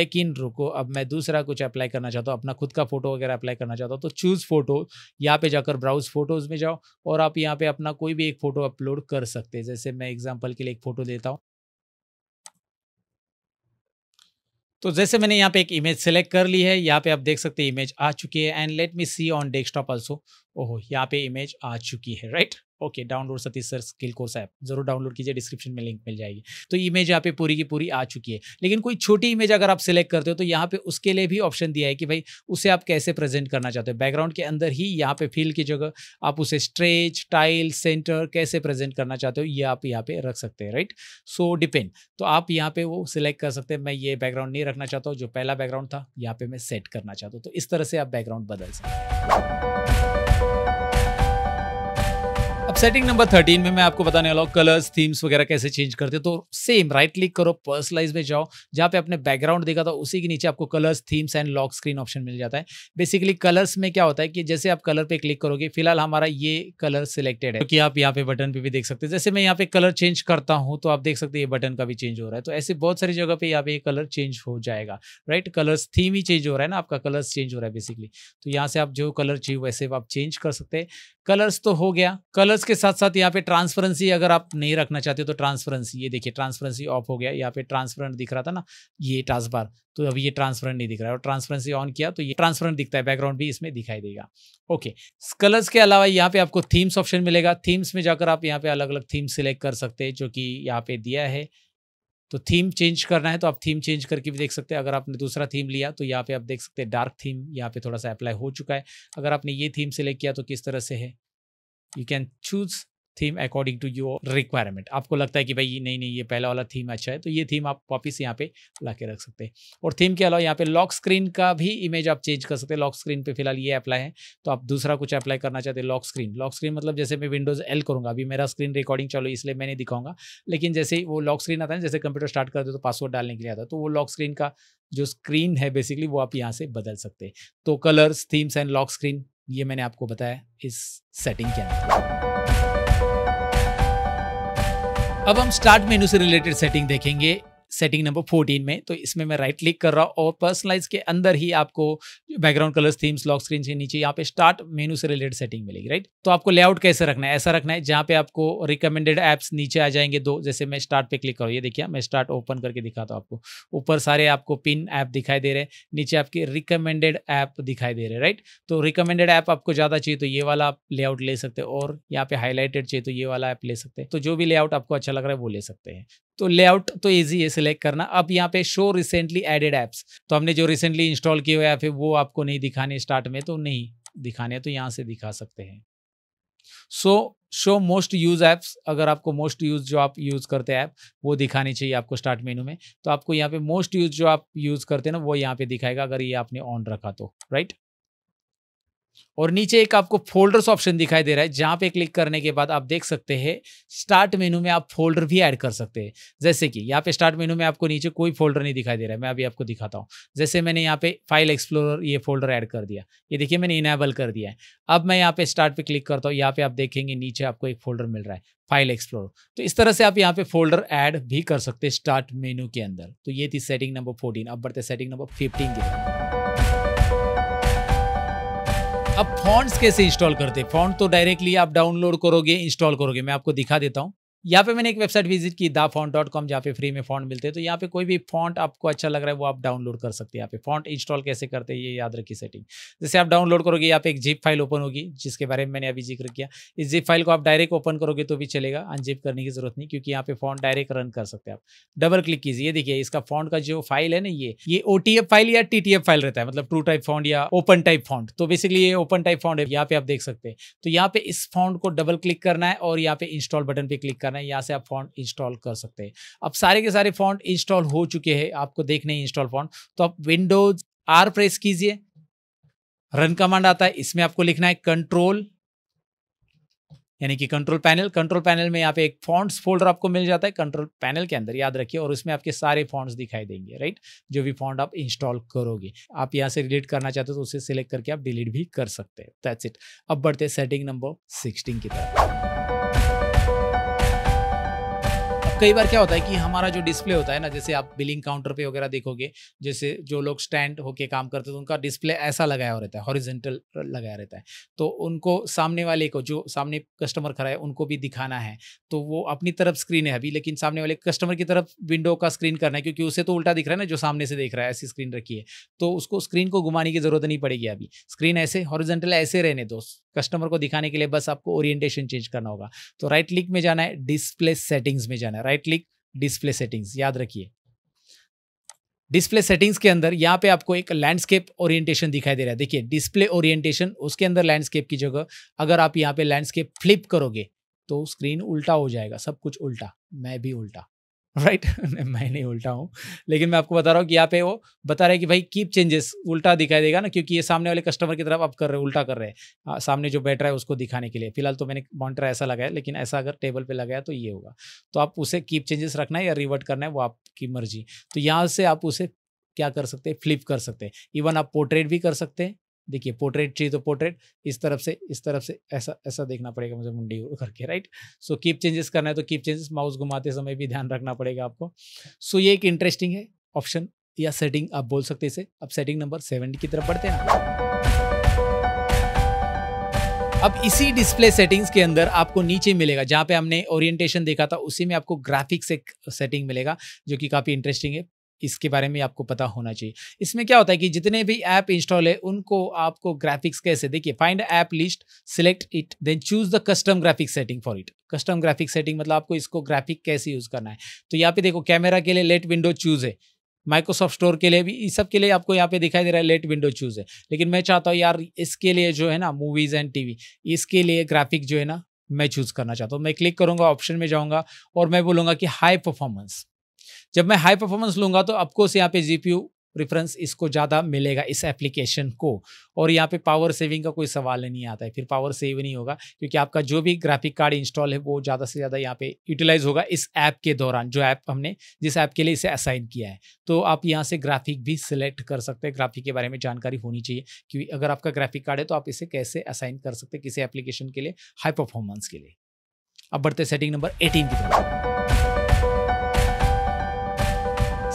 लेकिन रुको अब मैं दूसरा कुछ अप्लाई करना चाहता हूँ अपना खुद खुद का फोटो वगैरह अप्लाई करना चाहता हो तो चूज़ फोटो यहाँ पे जाकर ब्राउज फोटोज़ में जाओ और आप यहाँ पे अपना कोई भी एक फ़ोटो अपलोड कर सकते हैं जैसे मैं एग्जाम्पल के लिए एक फ़ोटो देता हूँ तो जैसे मैंने यहाँ पे एक इमेज सेलेक्ट कर ली है यहाँ पे आप देख सकते हैं इमेज आ चुकी है and let me see on desktop also ओहो यहाँ पे इमेज आ चुकी है right right? Okay download Satish sir skill course app जरूर डाउनलोड कीजिए डिस्क्रिप्शन में लिंक मिल जाएगी तो इमेज यहाँ पे पूरी की पूरी आ चुकी है लेकिन कोई छोटी इमेज अगर आप सिलेक्ट करते हो तो यहाँ पे उसके लिए भी ऑप्शन दिया है कि भाई उसे आप कैसे प्रेजेंट करना चाहते हो बैकग्राउंड के अंदर ही यहाँ पे फील की जगह आप उसे स्ट्रेच टाइल सेंटर कैसे प्रेजेंट करना चाहते हो ये आप यहाँ पे रख सकते हैं राइट सो डिपेंड तो आप यहाँ पे वो सिलेक्ट कर सकते हैं मैं ये बैकग्राउंड नहीं रखना चाहता हूँ जो पहला बैकग्राउंड था यहाँ पे मैं सेट करना चाहता हूँ तो इस तरह से आप बैकग्राउंड बदल सकते हैं सेटिंग नंबर थर्टीन में मैं आपको बताने वाला हूँ कलर्स थीम्स वगैरह कैसे चेंज करते हैं तो सेम राइट क्लिक करो पर्सनलाइज में जाओ जहाँ पे आपने बैकग्राउंड देखा था उसी के नीचे आपको colours themes and lock screen option मिल जाता है बेसिकली कलर्स में क्या होता है कि जैसे आप कलर पे क्लिक करोगे फिलहाल हमारा ये कलर सिलेक्टेड है क्योंकि तो आप यहाँ पे बटन पे भी देख सकते हैं जैसे मैं यहाँ पे कलर चेंज करता हूँ तो आप देख सकते हैं ये बटन का भी चेंज हो रहा है तो ऐसे बहुत सारी जगह पे यहाँ पे कलर चेंज हो जाएगा राइट कलर्स थीम ही चेंज हो रहा है ना आपका कलर्स चेंज हो रहा है बेसिकली तो यहाँ से आप जो कलर चाहिए वैसे आप चेंज कर सकते हैं कलर्स तो हो गया कलर्स के साथ साथ यहाँ पे ट्रांसपेरेंसी अगर आप नहीं रखना चाहते तो ट्रांसपेरेंसी ये देखिए ट्रांसपेरेंसी ऑफ हो गया यहाँ पे ट्रांसपेरेंट दिख रहा था ना ये टास्बार तो अभी ये ट्रांसपेरेंट नहीं दिख रहा है और ट्रांसपेरेंसी ऑन किया तो ये ट्रांसपेरेंट दिखता है बैकग्राउंड भी इसमें दिखाई देगा ओके कलर्स के अलावा यहाँ पे आपको थीम्स ऑप्शन मिलेगा थीम्स में जाकर आप यहाँ पे अलग अलग थीम्स सिलेक्ट कर सकते हैं जो कि यहाँ पे दिया है तो थीम चेंज करना है तो आप थीम चेंज करके भी देख सकते हैं अगर आपने दूसरा थीम लिया तो यहाँ पे आप देख सकते हैं डार्क थीम यहाँ पे थोड़ा सा अप्लाई हो चुका है अगर आपने ये थीम सेलेक्ट किया तो किस तरह से है you can choose theme according to your requirement आपको लगता है कि भाई नहीं नहीं ये पहला वाला थीम अच्छा है तो ये थीम आप वापस यहाँ पे ला के रख सकते हैं और थीम के अलावा यहाँ पे लॉक स्क्रीन का भी इमेज आप चेंज कर सकते हैं लॉक स्क्रीन पे फिलहाल ये अप्लाई है तो आप दूसरा कुछ अप्लाई करना चाहते हैं लॉक स्क्रीन लॉक स्क्रीन मतलब जैसे मैं विंडोज एल करूँगा अभी मेरा स्क्रीन रिकॉर्डिंग चलो इसलिए मैं नहीं दिखाऊंगा लेकिन जैसे वो लॉक स्क्रीन आता है जैसे कंप्यूटर स्टार्ट करते हो तो पासवर्ड डालने के लिए आता है तो वो लॉक स्क्रीन का जो स्क्रीन है बेसिकली वो आप यहाँ से बदल सकते हैं तो colours themes and lock screen ये मैंने आपको बताया इस सेटिंग के अंदर अब हम स्टार्ट मेनू से रिलेटेड सेटिंग देखेंगे सेटिंग नंबर फोर्टीन में तो इसमें मैं राइट क्लिक कर रहा हूँ और पर्सनलाइज के अंदर ही आपको background colours themes lock screen के नीचे यहाँ पे स्टार्ट मेनू से रिलेटेड सेटिंग मिलेगी राइट तो आपको लेआउट कैसे रखना है ऐसा रखना है जहाँ पे आपको रिकमेंडेड ऐप्स नीचे आ जाएंगे दो जैसे मैं स्टार्ट पे क्लिक करूँ ये देखिए मैं स्टार्ट ओपन करके दिखाता हूँ आपको ऊपर सारे आपको पिन ऐप दिखाई दे रहे हैं नीचे आपके रिकमेंडेड ऐप दिखाई दे रहे हैं राइट तो रिकमेंडेड ऐप आपको ज़्यादा चाहिए तो ये वाला आप लेआउट ले सकते हैं और यहाँ पे हाईलाइटेड चाहिए तो ये वाला ऐप ले सकते हैं तो जो भी लेआउट आपको अच्छा लग रहा है वो ले सकते हैं तो लेआउट तो ईजी है सिलेक्ट करना अब यहाँ पे शो रिसेंटली एडेड एप्स तो हमने जो रिसेंटली इंस्टॉल किए हुए ऐप वो आपको नहीं दिखाने स्टार्ट में तो नहीं दिखाने तो यहाँ से दिखा सकते हैं so show most use apps अगर आपको मोस्ट यूज जो आप यूज करते हैं ऐप वो दिखानी चाहिए आपको स्टार्ट मेनू में तो आपको यहाँ पे मोस्ट यूज जो आप यूज करते हैं ना वो यहाँ पे दिखाएगा अगर ये आपने ऑन रखा तो राइट और नीचे एक आपको फोल्डर्स ऑप्शन दिखाई दे रहा है जहां पे क्लिक करने के बाद आप देख सकते हैं स्टार्ट मेनू में आप फोल्डर भी ऐड कर सकते हैं जैसे कि यहाँ पे स्टार्ट मेनू में आपको नीचे कोई फोल्डर नहीं दिखाई दे रहा है मैं अभी आपको दिखाता हूँ जैसे मैंने यहाँ पे फाइल एक्सप्लोरर ये फोल्डर ऐड कर दिया ये देखिए मैंने इनेबल कर दिया है अब मैं यहाँ पे स्टार्ट पे क्लिक करता हूँ यहाँ पे आप देखेंगे नीचे आपको एक फोल्डर मिल रहा है फाइल एक्सप्लोर तो इस तरह से आप यहाँ पे फोल्डर ऐड भी कर सकते हैं स्टार्ट मेनू के अंदर तो ये थी सेटिंग नंबर फोर्टीन अब बढ़ते सेटिंग नंबर फिफ्टीन की अब फॉन्ट्स कैसे इंस्टॉल करते हैं फॉन्ट तो डायरेक्टली आप डाउनलोड करोगे इंस्टॉल करोगे मैं आपको दिखा देता हूँ यहाँ पे मैंने एक वेबसाइट विजिट की दा फॉन्ट डॉट कॉम जहाँ पे फ्री में फॉन्ट मिलते हैं तो यहाँ पे कोई भी फॉन्ट आपको अच्छा लग रहा है वो आप डाउनलोड कर सकते हैं यहाँ पे फॉन्ट इंस्टॉल कैसे करते हैं ये याद रखिए सेटिंग जैसे आप डाउनलोड करोगे यहाँ पे एक जिप फाइल ओपन होगी जिसके बारे में मैंने अभी जिक्र किया इस जिप फाइल को आप डायरेक्ट ओपन करोगे तो भी चलेगा अनजिप करने की जरूरत नहीं क्योंकि यहाँ पे फॉन्ट डायरेक्ट रन कर सकते हैं आप डबल क्लिक कीजिए देखिए इसका फॉन्ट का जो फाइल है ना ये ये ओ फाइल या टी फाइल रहता है मतलब ट्रू टाइप फॉन्ट या ओपन टाइप फॉन्ट तो बेसिकली ये ओपन टाइप फॉन्ट है यहाँ पे आप देख सकते हैं तो यहाँ पे इस फॉन्ट को डबल क्लिक करना है और यहाँ पे इंस्टॉल बटन पे क्लिक करना करना है यहाँ से आप फॉन्ट इंस्टॉल कर सकते हैं अब सारे के सारे फॉन्ट इंस्टॉल हो चुके हैं आपको देखने इंस्टॉल फॉन्ट तो आप विंडोज आर प्रेस कीजिए रन कमांड आता है इसमें आपको लिखना है कंट्रोल यानी कि कंट्रोल पैनल कंट्रोल पैनल में यहाँ पे एक फॉन्ट्स फोल्डर आपको मिल जाता है कंट्रोल पैनल के अंदर याद रखिए और उसमें आपके सारे फॉन्ट्स दिखाई देंगे राइट जो भी फॉन्ट आप इंस्टॉल करोगे आप यहाँ से डिलीट करना चाहते हो तो उसे सिलेक्ट करके आप डिलीट भी कर सकते हैं दैट्स इट अब बढ़ते सेटिंग नंबर सिक्सटीन की तरफ कई बार क्या होता है कि हमारा जो डिस्प्ले होता है ना जैसे आप बिलिंग काउंटर पे वगैरह देखोगे जैसे जो लोग स्टैंड होके काम करते हैं तो उनका डिस्प्ले ऐसा लगाया रहता है हॉरिजेंटल लगाया रहता है तो उनको सामने वाले को जो सामने कस्टमर खड़ा है उनको भी दिखाना है तो वो अपनी तरफ स्क्रीन है अभी लेकिन सामने वाले कस्टमर की तरफ विंडो का स्क्रीन करना है क्योंकि उसे तो उल्टा दिख रहा है ना जो सामने से देख रहा है ऐसी स्क्रीन रखी है तो उसको स्क्रीन को घुमाने की जरूरत नहीं पड़ेगी अभी स्क्रीन ऐसे हॉरिजेंटल ऐसे रहने दो कस्टमर को दिखाने के लिए बस आपको ओरिएंटेशन चेंज करना होगा तो राइट क्लिक में जाना है डिस्प्ले सेटिंग्स में जाना है राइट क्लिक डिस्प्ले सेटिंग्स याद रखिए डिस्प्ले सेटिंग्स के अंदर यहाँ पे आपको एक लैंडस्केप ओरिएंटेशन दिखाई दे रहा है देखिए डिस्प्ले ओरिएंटेशन उसके अंदर लैंडस्केप की जगह अगर आप यहाँ पे लैंडस्केप फ्लिप करोगे तो स्क्रीन उल्टा हो जाएगा सब कुछ उल्टा मैं भी उल्टा राइट right? मैं नहीं उल्टा हूँ लेकिन मैं आपको बता रहा हूँ कि यहाँ पे वो बता रहे हैं कि भाई कीप चेंजेस उल्टा दिखाई देगा ना क्योंकि ये सामने वाले कस्टमर की तरफ आप कर रहे हैं उल्टा कर रहे हैं हाँ, सामने जो बैठ रहा है उसको दिखाने के लिए फिलहाल तो मैंने मॉनिटर ऐसा लगाया लेकिन ऐसा अगर टेबल पर लगाया तो ये होगा तो आप उसे कीप चेंजेस रखना है या रिवर्ट करना है वो आपकी मर्जी तो यहाँ से आप उसे क्या कर सकते हैं फ्लिप कर सकते हैं इवन आप पोर्ट्रेट भी कर सकते हैं देखिए पोर्ट्रेट चाहिए तो पोर्ट्रेट इस तरफ से इस तरफ से ऐसा ऐसा देखना पड़ेगा मुझे मुंडी करके राइट सो कीप चेंजेस करना है तो कीप चेंजेस माउस घुमाते समय भी ध्यान रखना पड़ेगा आपको सो so, ये एक इंटरेस्टिंग है ऑप्शन या सेटिंग आप बोल सकते इसे अब सेटिंग नंबर सेवन की तरफ बढ़ते हैं अब इसी डिस्प्ले सेटिंग्स के अंदर आपको नीचे मिलेगा जहाँ पे हमने ओरिएंटेशन देखा था उसी में आपको ग्राफिक्स एक सेटिंग मिलेगा जो कि काफ़ी इंटरेस्टिंग है इसके बारे में आपको पता होना चाहिए इसमें क्या होता है कि जितने भी ऐप इंस्टॉल है उनको आपको ग्राफिक्स कैसे देखिए find app list select it then choose the custom graphic setting for it custom graphic setting मतलब आपको इसको ग्राफिक कैसे यूज़ करना है तो यहाँ पे देखो कैमरा के लिए लेट विंडो चूज़ है माइक्रोसॉफ्ट स्टोर के लिए भी इस सब के लिए आपको यहाँ पे दिखाई दे रहा है लेट विंडो चूज़ है लेकिन मैं चाहता हूँ यार इसके लिए जो है ना मूवीज़ एंड टीवी इसके लिए ग्राफिक जो है ना मैं चूज़ करना चाहता हूँ मैं क्लिक करूंगा ऑप्शन में जाऊँगा और मैं बोलूँगा कि हाई परफॉर्मेंस जब मैं हाई परफॉर्मेंस लूंगा तो अफकोर्स यहाँ पे जीपीयू प्रेफरेंस इसको ज़्यादा मिलेगा इस एप्लीकेशन को और यहाँ पे पावर सेविंग का कोई सवाल नहीं आता है फिर पावर सेव नहीं होगा क्योंकि आपका जो भी ग्राफिक कार्ड इंस्टॉल है वो ज़्यादा से ज़्यादा यहाँ पे यूटिलाइज होगा इस ऐप के दौरान जो ऐप हमने जिस ऐप के लिए इसे असाइन किया है तो आप यहाँ से ग्राफिक भी सिलेक्ट कर सकते हैं ग्राफिक के बारे में जानकारी होनी चाहिए क्योंकि अगर आपका ग्राफिक कार्ड है तो आप इसे कैसे असाइन कर सकते हैं किसी एप्लीकेशन के लिए हाई परफॉर्मेंस के लिए अब बढ़ते सेटिंग नंबर एटीन की तरफ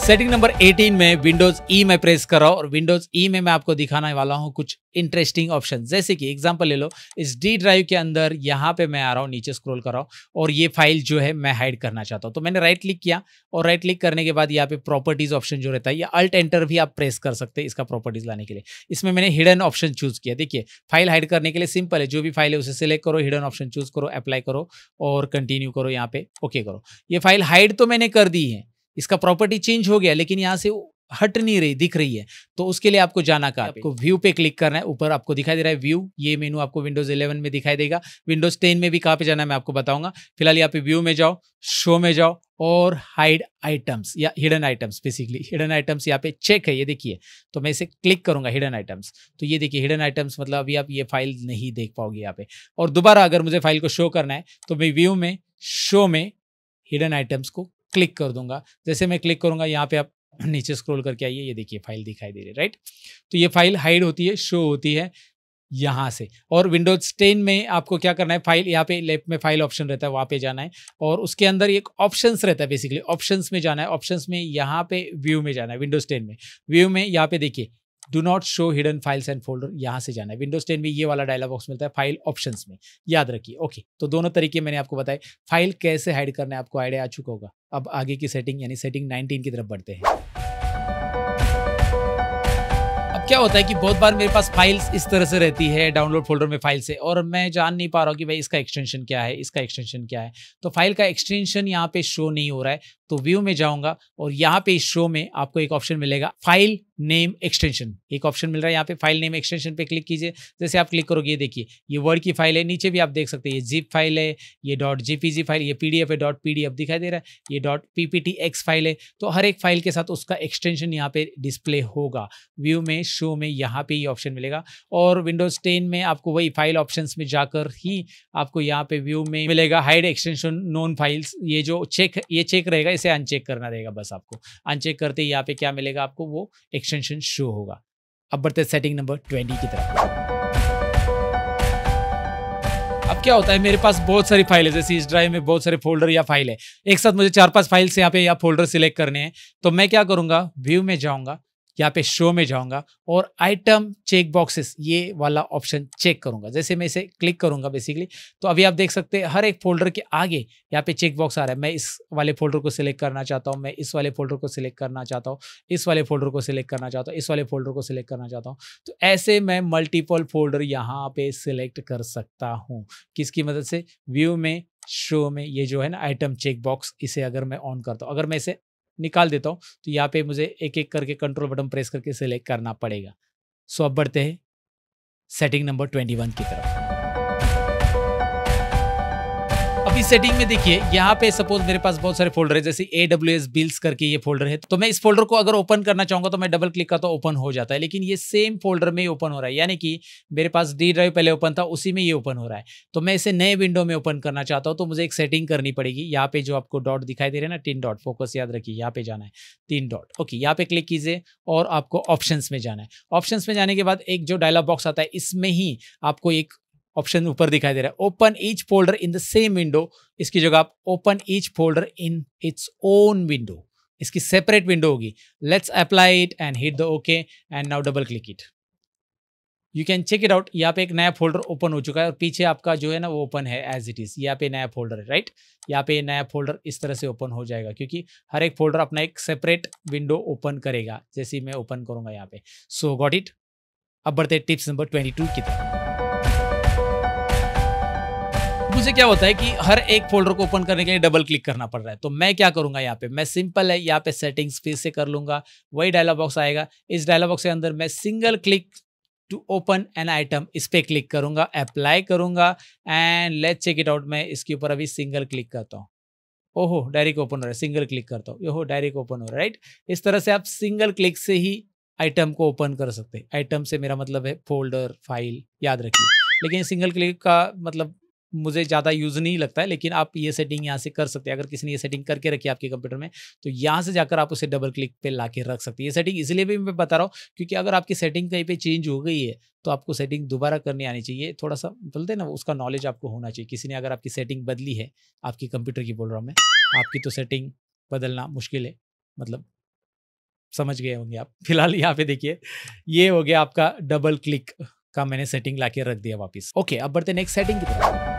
सेटिंग नंबर 18 में विंडोज ई e में प्रेस करो और विंडोज ई e में मैं आपको दिखाने वाला हूँ कुछ इंटरेस्टिंग ऑप्शन जैसे कि एग्जांपल ले लो इस डी ड्राइव के अंदर यहाँ पे मैं आ रहा हूँ नीचे स्क्रॉल कर रहा हूँ और ये फाइल जो है मैं हाइड करना चाहता हूँ तो मैंने राइट क्लिक किया और राइट क्लिक करने के बाद यहाँ पे प्रॉपर्टीज ऑप्शन जो रहता है या अल्ट एंटर भी आप प्रेस कर सकते हैं इसका प्रॉपर्टीज लाने के लिए इसमें मैंने हिडन ऑप्शन चूज किया देखिए फाइल हाइड करने के लिए सिंपल है जो भी फाइल है उसे सिलेक्ट करो हिडन ऑप्शन चूज करो अप्लाई करो और कंटिन्यू करो यहाँ पे ओके करो ये फाइल हाइड तो मैंने कर दी है इसका प्रॉपर्टी चेंज हो गया लेकिन यहाँ से हट नहीं रही दिख रही है तो उसके लिए आपको जाना कहा आपको व्यू पे क्लिक करना है ऊपर आपको दिखाई दे रहा है व्यू ये मेनू आपको विंडोज 11 में दिखाई देगा विंडोज 10 में भी कहाँ पे जाना है मैं आपको बताऊंगा फिलहाल यहाँ पे व्यू में जाओ शो में जाओ और हाइड आइटम्स या hidden items basically hidden items यहाँ पे चेक है ये देखिए तो मैं इसे क्लिक करूंगा हिडन आइटम्स तो ये देखिए हिडन आइटम्स मतलब अभी आप ये फाइल नहीं देख पाओगे यहाँ पे और दोबारा अगर मुझे फाइल को शो करना है तो मैं व्यू में शो में हिडन आइटम्स को क्लिक कर दूंगा जैसे मैं क्लिक करूंगा यहाँ पे आप नीचे स्क्रॉल करके आइए ये देखिए फाइल दिखाई दे रही है राइट तो ये फाइल हाइड होती है शो होती है यहाँ से और विंडोज टेन में आपको क्या करना है फाइल यहाँ पे लेफ्ट में फाइल ऑप्शन रहता है वहाँ पे जाना है और उसके अंदर एक ऑप्शंस रहता है बेसिकली ऑप्शंस में जाना है ऑप्शंस में यहाँ पे व्यू में जाना है विंडोज टेन में व्यू में यहाँ पे देखिए do not show hidden files and folder यहाँ से जाना है विंडोज टेन में ये वाला डायलॉग बॉक्स मिलता है फाइल ऑप्शन में याद रखिए ओके तो दोनों तरीके मैंने आपको बताए फाइल कैसे हाइड करना है आपको आइडिया आ चुका होगा अब आगे की सेटिंग यानी सेटिंग 19 की तरफ बढ़ते हैं अब क्या होता है कि बहुत बार मेरे पास फाइल्स इस तरह से रहती है डाउनलोड फोल्डर में फाइल से और मैं जान नहीं पा रहा हूँ कि भाई इसका एक्सटेंशन क्या है इसका एक्सटेंशन क्या है तो फाइल का एक्सटेंशन यहाँ पे शो नहीं हो रहा है तो व्यू में जाऊँगा और यहाँ पे इस शो में आपको एक ऑप्शन मिलेगा फाइल नेम एक्सटेंशन एक ऑप्शन मिल रहा है यहाँ पे फाइल नेम एक्सटेंशन पे क्लिक कीजिए जैसे आप क्लिक करोगे ये देखिए ये वर्ड की फाइल है नीचे भी आप देख सकते हैं ये जिप फाइल है ये डॉट जी फाइल ये पी है डॉट पी दिखाई दे रहा है ये डॉट पी फाइल है तो हर एक फाइल के साथ उसका एक्सटेंशन यहाँ पे डिस्प्ले होगा व्यू में शो में यहाँ पे ये ऑप्शन मिलेगा और विंडोज टेन में आपको वही फाइल ऑप्शन में जाकर ही आपको यहाँ पे व्यू में मिलेगा हाइड एक्सटेंशन नॉन फाइल्स ये जो चेक ये चेक रहेगा इसे अनचेक करना रहेगा बस आपको अनचेक करते ही यहाँ पे क्या मिलेगा आपको वो एक्सटेंशन शो होगा अब बढ़ते सेटिंग नंबर ट्वेंटी की तरफ अब क्या होता है मेरे पास बहुत सारी फाइल है जैसे इस ड्राइव में बहुत सारे फोल्डर या फाइल है एक साथ मुझे चार पांच फाइल यहाँ पे या फोल्डर सिलेक्ट करने हैं तो मैं क्या करूंगा व्यू में जाऊंगा यहाँ पे शो में जाऊँगा और आइटम चेक बॉक्सेस ये वाला ऑप्शन चेक करूंगा जैसे मैं इसे क्लिक करूंगा बेसिकली तो अभी आप देख सकते हैं हर एक फोल्डर के आगे यहाँ पे चेक बॉक्स आ रहा है मैं इस वाले फोल्डर को सिलेक्ट करना चाहता हूँ मैं इस वाले फोल्डर को सिलेक्ट करना चाहता हूँ इस वाले फोल्डर को सिलेक्ट करना चाहता हूँ इस वाले फोल्डर को सिलेक्ट करना चाहता हूँ तो ऐसे मैं मल्टीपल फोल्डर यहाँ पे सिलेक्ट कर सकता हूँ किसकी मदद से व्यू में शो में ये जो है ना आइटम चेक बॉक्स इसे अगर मैं ऑन करता हूँ अगर मैं इसे निकाल देता हूँ तो यहाँ पे मुझे एक एक करके कंट्रोल बटन प्रेस करके सेलेक्ट करना पड़ेगा सो अब बढ़ते हैं सेटिंग नंबर ट्वेंटी वन की तरफ अब इस सेटिंग में देखिए यहाँ पे सपोज मेरे पास बहुत सारे फोल्डर है जैसे ए डब्ल्यू एस बिल्स करके ये फोल्डर है तो मैं इस फोल्डर को अगर ओपन करना चाहूंगा तो मैं डबल क्लिक का तो ओपन हो जाता है लेकिन ये सेम फोल्डर में ही ओपन हो रहा है यानी कि मेरे पास डी ड्राइव पहले ओपन था उसी में ये ओपन हो रहा है तो मैं इसे नए विंडो में ओपन करना चाहता हूँ तो मुझे एक सेटिंग करनी पड़ेगी यहाँ पे जो आपको डॉट दिखाई दे रहे हैं ना तीन डॉट फोकस याद रखिए यहाँ पे जाना है तीन डॉट ओके यहाँ पे क्लिक कीजिए और आपको ऑप्शन में जाना है ऑप्शन में जाने के बाद एक जो डायलॉग बॉक्स आता है इसमें ही आपको एक ऑप्शन ऊपर दिखाई दे रहा है open each folder in the same window इसकी जगह आप open each folder in its own window इसकी सेपरेट विंडो होगी let's apply it and hit the okay and now double click it you can check it out यहाँ पे एक नया folder open हो चुका है और पीछे आपका जो है ना वो ओपन है एज इट इज़ यहाँ पे नया फोल्डर है राइट यहाँ पे नया फोल्डर इस तरह से ओपन हो जाएगा क्योंकि हर एक फोल्डर अपना एक सेपरेट विंडो ओपन करेगा जैसे मैं ओपन करूंगा यहाँ पे सो गॉट इट अब बढ़ते टिप्स नंबर ट्वेंटी टू की तरफ मुझे क्या होता है कि हर एक फोल्डर को ओपन करने के लिए डबल क्लिक करना पड़ रहा है तो मैं क्या करूंगा यहाँ पे मैं सिंपल है यहाँ पे सेटिंग्स फिर से कर लूंगा वही डायलॉग बॉक्स आएगा इस डायलॉग बॉक्स के अंदर मैं single click to open an item इस पर क्लिक करूंगा अप्लाई करूंगा and let check it out मैं इसके ऊपर अभी सिंगल क्लिक करता हूँ ओहो डायरेक्ट ओपन हो रहा है सिंगल क्लिक करता हूँ ओहो डायरेक्ट ओपन हो रहा है राइट इस तरह से आप सिंगल क्लिक से ही आइटम को ओपन कर सकते हैं आइटम से मेरा मतलब है फोल्डर फाइल याद रखिए लेकिन सिंगल क्लिक का मतलब मुझे ज़्यादा यूज़ नहीं लगता है लेकिन आप ये सेटिंग यहाँ से कर सकते हैं अगर किसी ने ये सेटिंग करके रखी आपके कंप्यूटर में तो यहाँ से जाकर आप उसे डबल क्लिक पे ला के रख सकते हैं ये सेटिंग इसलिए भी मैं बता रहा हूँ क्योंकि अगर आपकी सेटिंग कहीं पे चेंज हो गई है तो आपको सेटिंग दोबारा करनी आनी चाहिए थोड़ा सा बोलते हैं ना उसका नॉलेज आपको होना चाहिए किसी ने अगर आपकी सेटिंग बदली है आपकी कंप्यूटर की बोल रहा हूँ मैं आपकी तो सेटिंग बदलना मुश्किल है मतलब समझ गए होंगे आप फिलहाल यहाँ पे देखिए ये हो गया आपका डबल क्लिक का मैंने सेटिंग ला के रख दिया वापस ओके अब बढ़ते नेक्स्ट सेटिंग की तरफ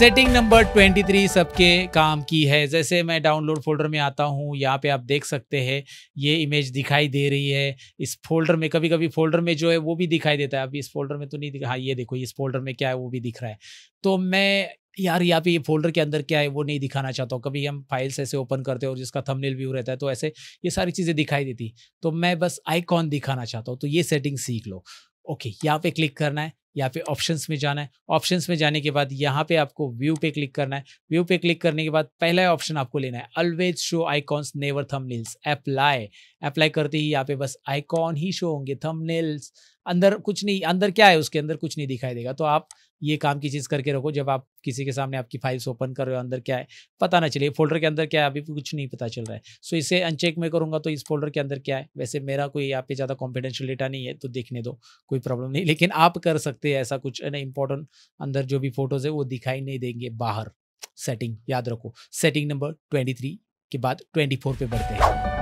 सेटिंग नंबर 23 सबके काम की है जैसे मैं डाउनलोड फोल्डर में आता हूँ यहाँ पे आप देख सकते हैं ये इमेज दिखाई दे रही है इस फोल्डर में कभी कभी फोल्डर में जो है वो भी दिखाई देता है अभी इस फोल्डर में तो नहीं दिखा हाँ ये देखो इस फोल्डर में क्या है वो भी दिख रहा है तो मैं यार यहाँ पे ये फोल्डर के अंदर क्या है वो नहीं दिखाना चाहता हूँ कभी हम फाइल्स ऐसे ओपन करते हैं और जिसका थंबनेल व्यू रहता है तो ऐसे ये सारी चीज़ें दिखाई देती तो मैं बस आइकॉन दिखाना चाहता हूँ तो ये सेटिंग सीख लो ओके यहाँ पे क्लिक करना है यहाँ पे ऑप्शंस में जाना है ऑप्शंस में जाने के बाद यहाँ पे आपको व्यू पे क्लिक करना है व्यू पे क्लिक करने के बाद पहला ऑप्शन आपको लेना है always show icons never thumbnails apply apply करते ही यहाँ पे बस आइकॉन ही शो होंगे थंबनेल्स अंदर कुछ नहीं अंदर क्या है उसके अंदर कुछ नहीं दिखाई देगा तो आप ये काम की चीज़ करके रखो जब आप किसी के सामने आपकी फाइल्स ओपन कर रहे हो अंदर क्या है पता ना चलिए फोल्डर के अंदर क्या है अभी कुछ नहीं पता चल रहा है सो इसे अनचेक में करूँगा तो इस फोल्डर के अंदर क्या है वैसे मेरा कोई यहाँ पे ज़्यादा कॉन्फिडेंशियल डेटा नहीं है तो देखने दो कोई प्रॉब्लम नहीं लेकिन आप कर सकते हैं ऐसा कुछ ना इंपॉर्टेंट अंदर जो भी फोटोज़ है वो दिखाई नहीं देंगे बाहर सेटिंग याद रखो सेटिंग नंबर ट्वेंटी के बाद ट्वेंटी पे बढ़ते हैं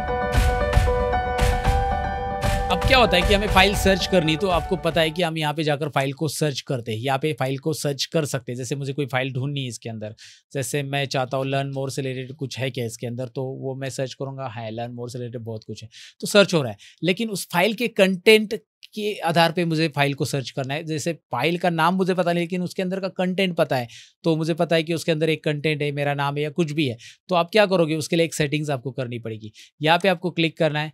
क्या होता है कि हमें फाइल सर्च करनी तो आपको पता है कि हम यहाँ पे जाकर फाइल को सर्च करते हैं यहाँ पे फाइल को सर्च कर सकते हैं जैसे मुझे कोई फाइल ढूंढनी है इसके अंदर जैसे मैं चाहता हूँ लर्न मोर से रिलेटेड कुछ है क्या इसके अंदर तो वो मैं सर्च करूँगा है लर्न मोर से रिलेटेड बहुत कुछ है तो सर्च हो रहा है लेकिन उस फाइल के कंटेंट के आधार पे मुझे फाइल को सर्च करना है जैसे फाइल का नाम मुझे पता नहीं लेकिन उसके अंदर का कंटेंट पता है तो मुझे पता है कि उसके अंदर एक कंटेंट है मेरा नाम है या कुछ भी है तो आप क्या करोगे उसके लिए एक सेटिंग्स आपको करनी पड़ेगी यहाँ पे आपको क्लिक करना है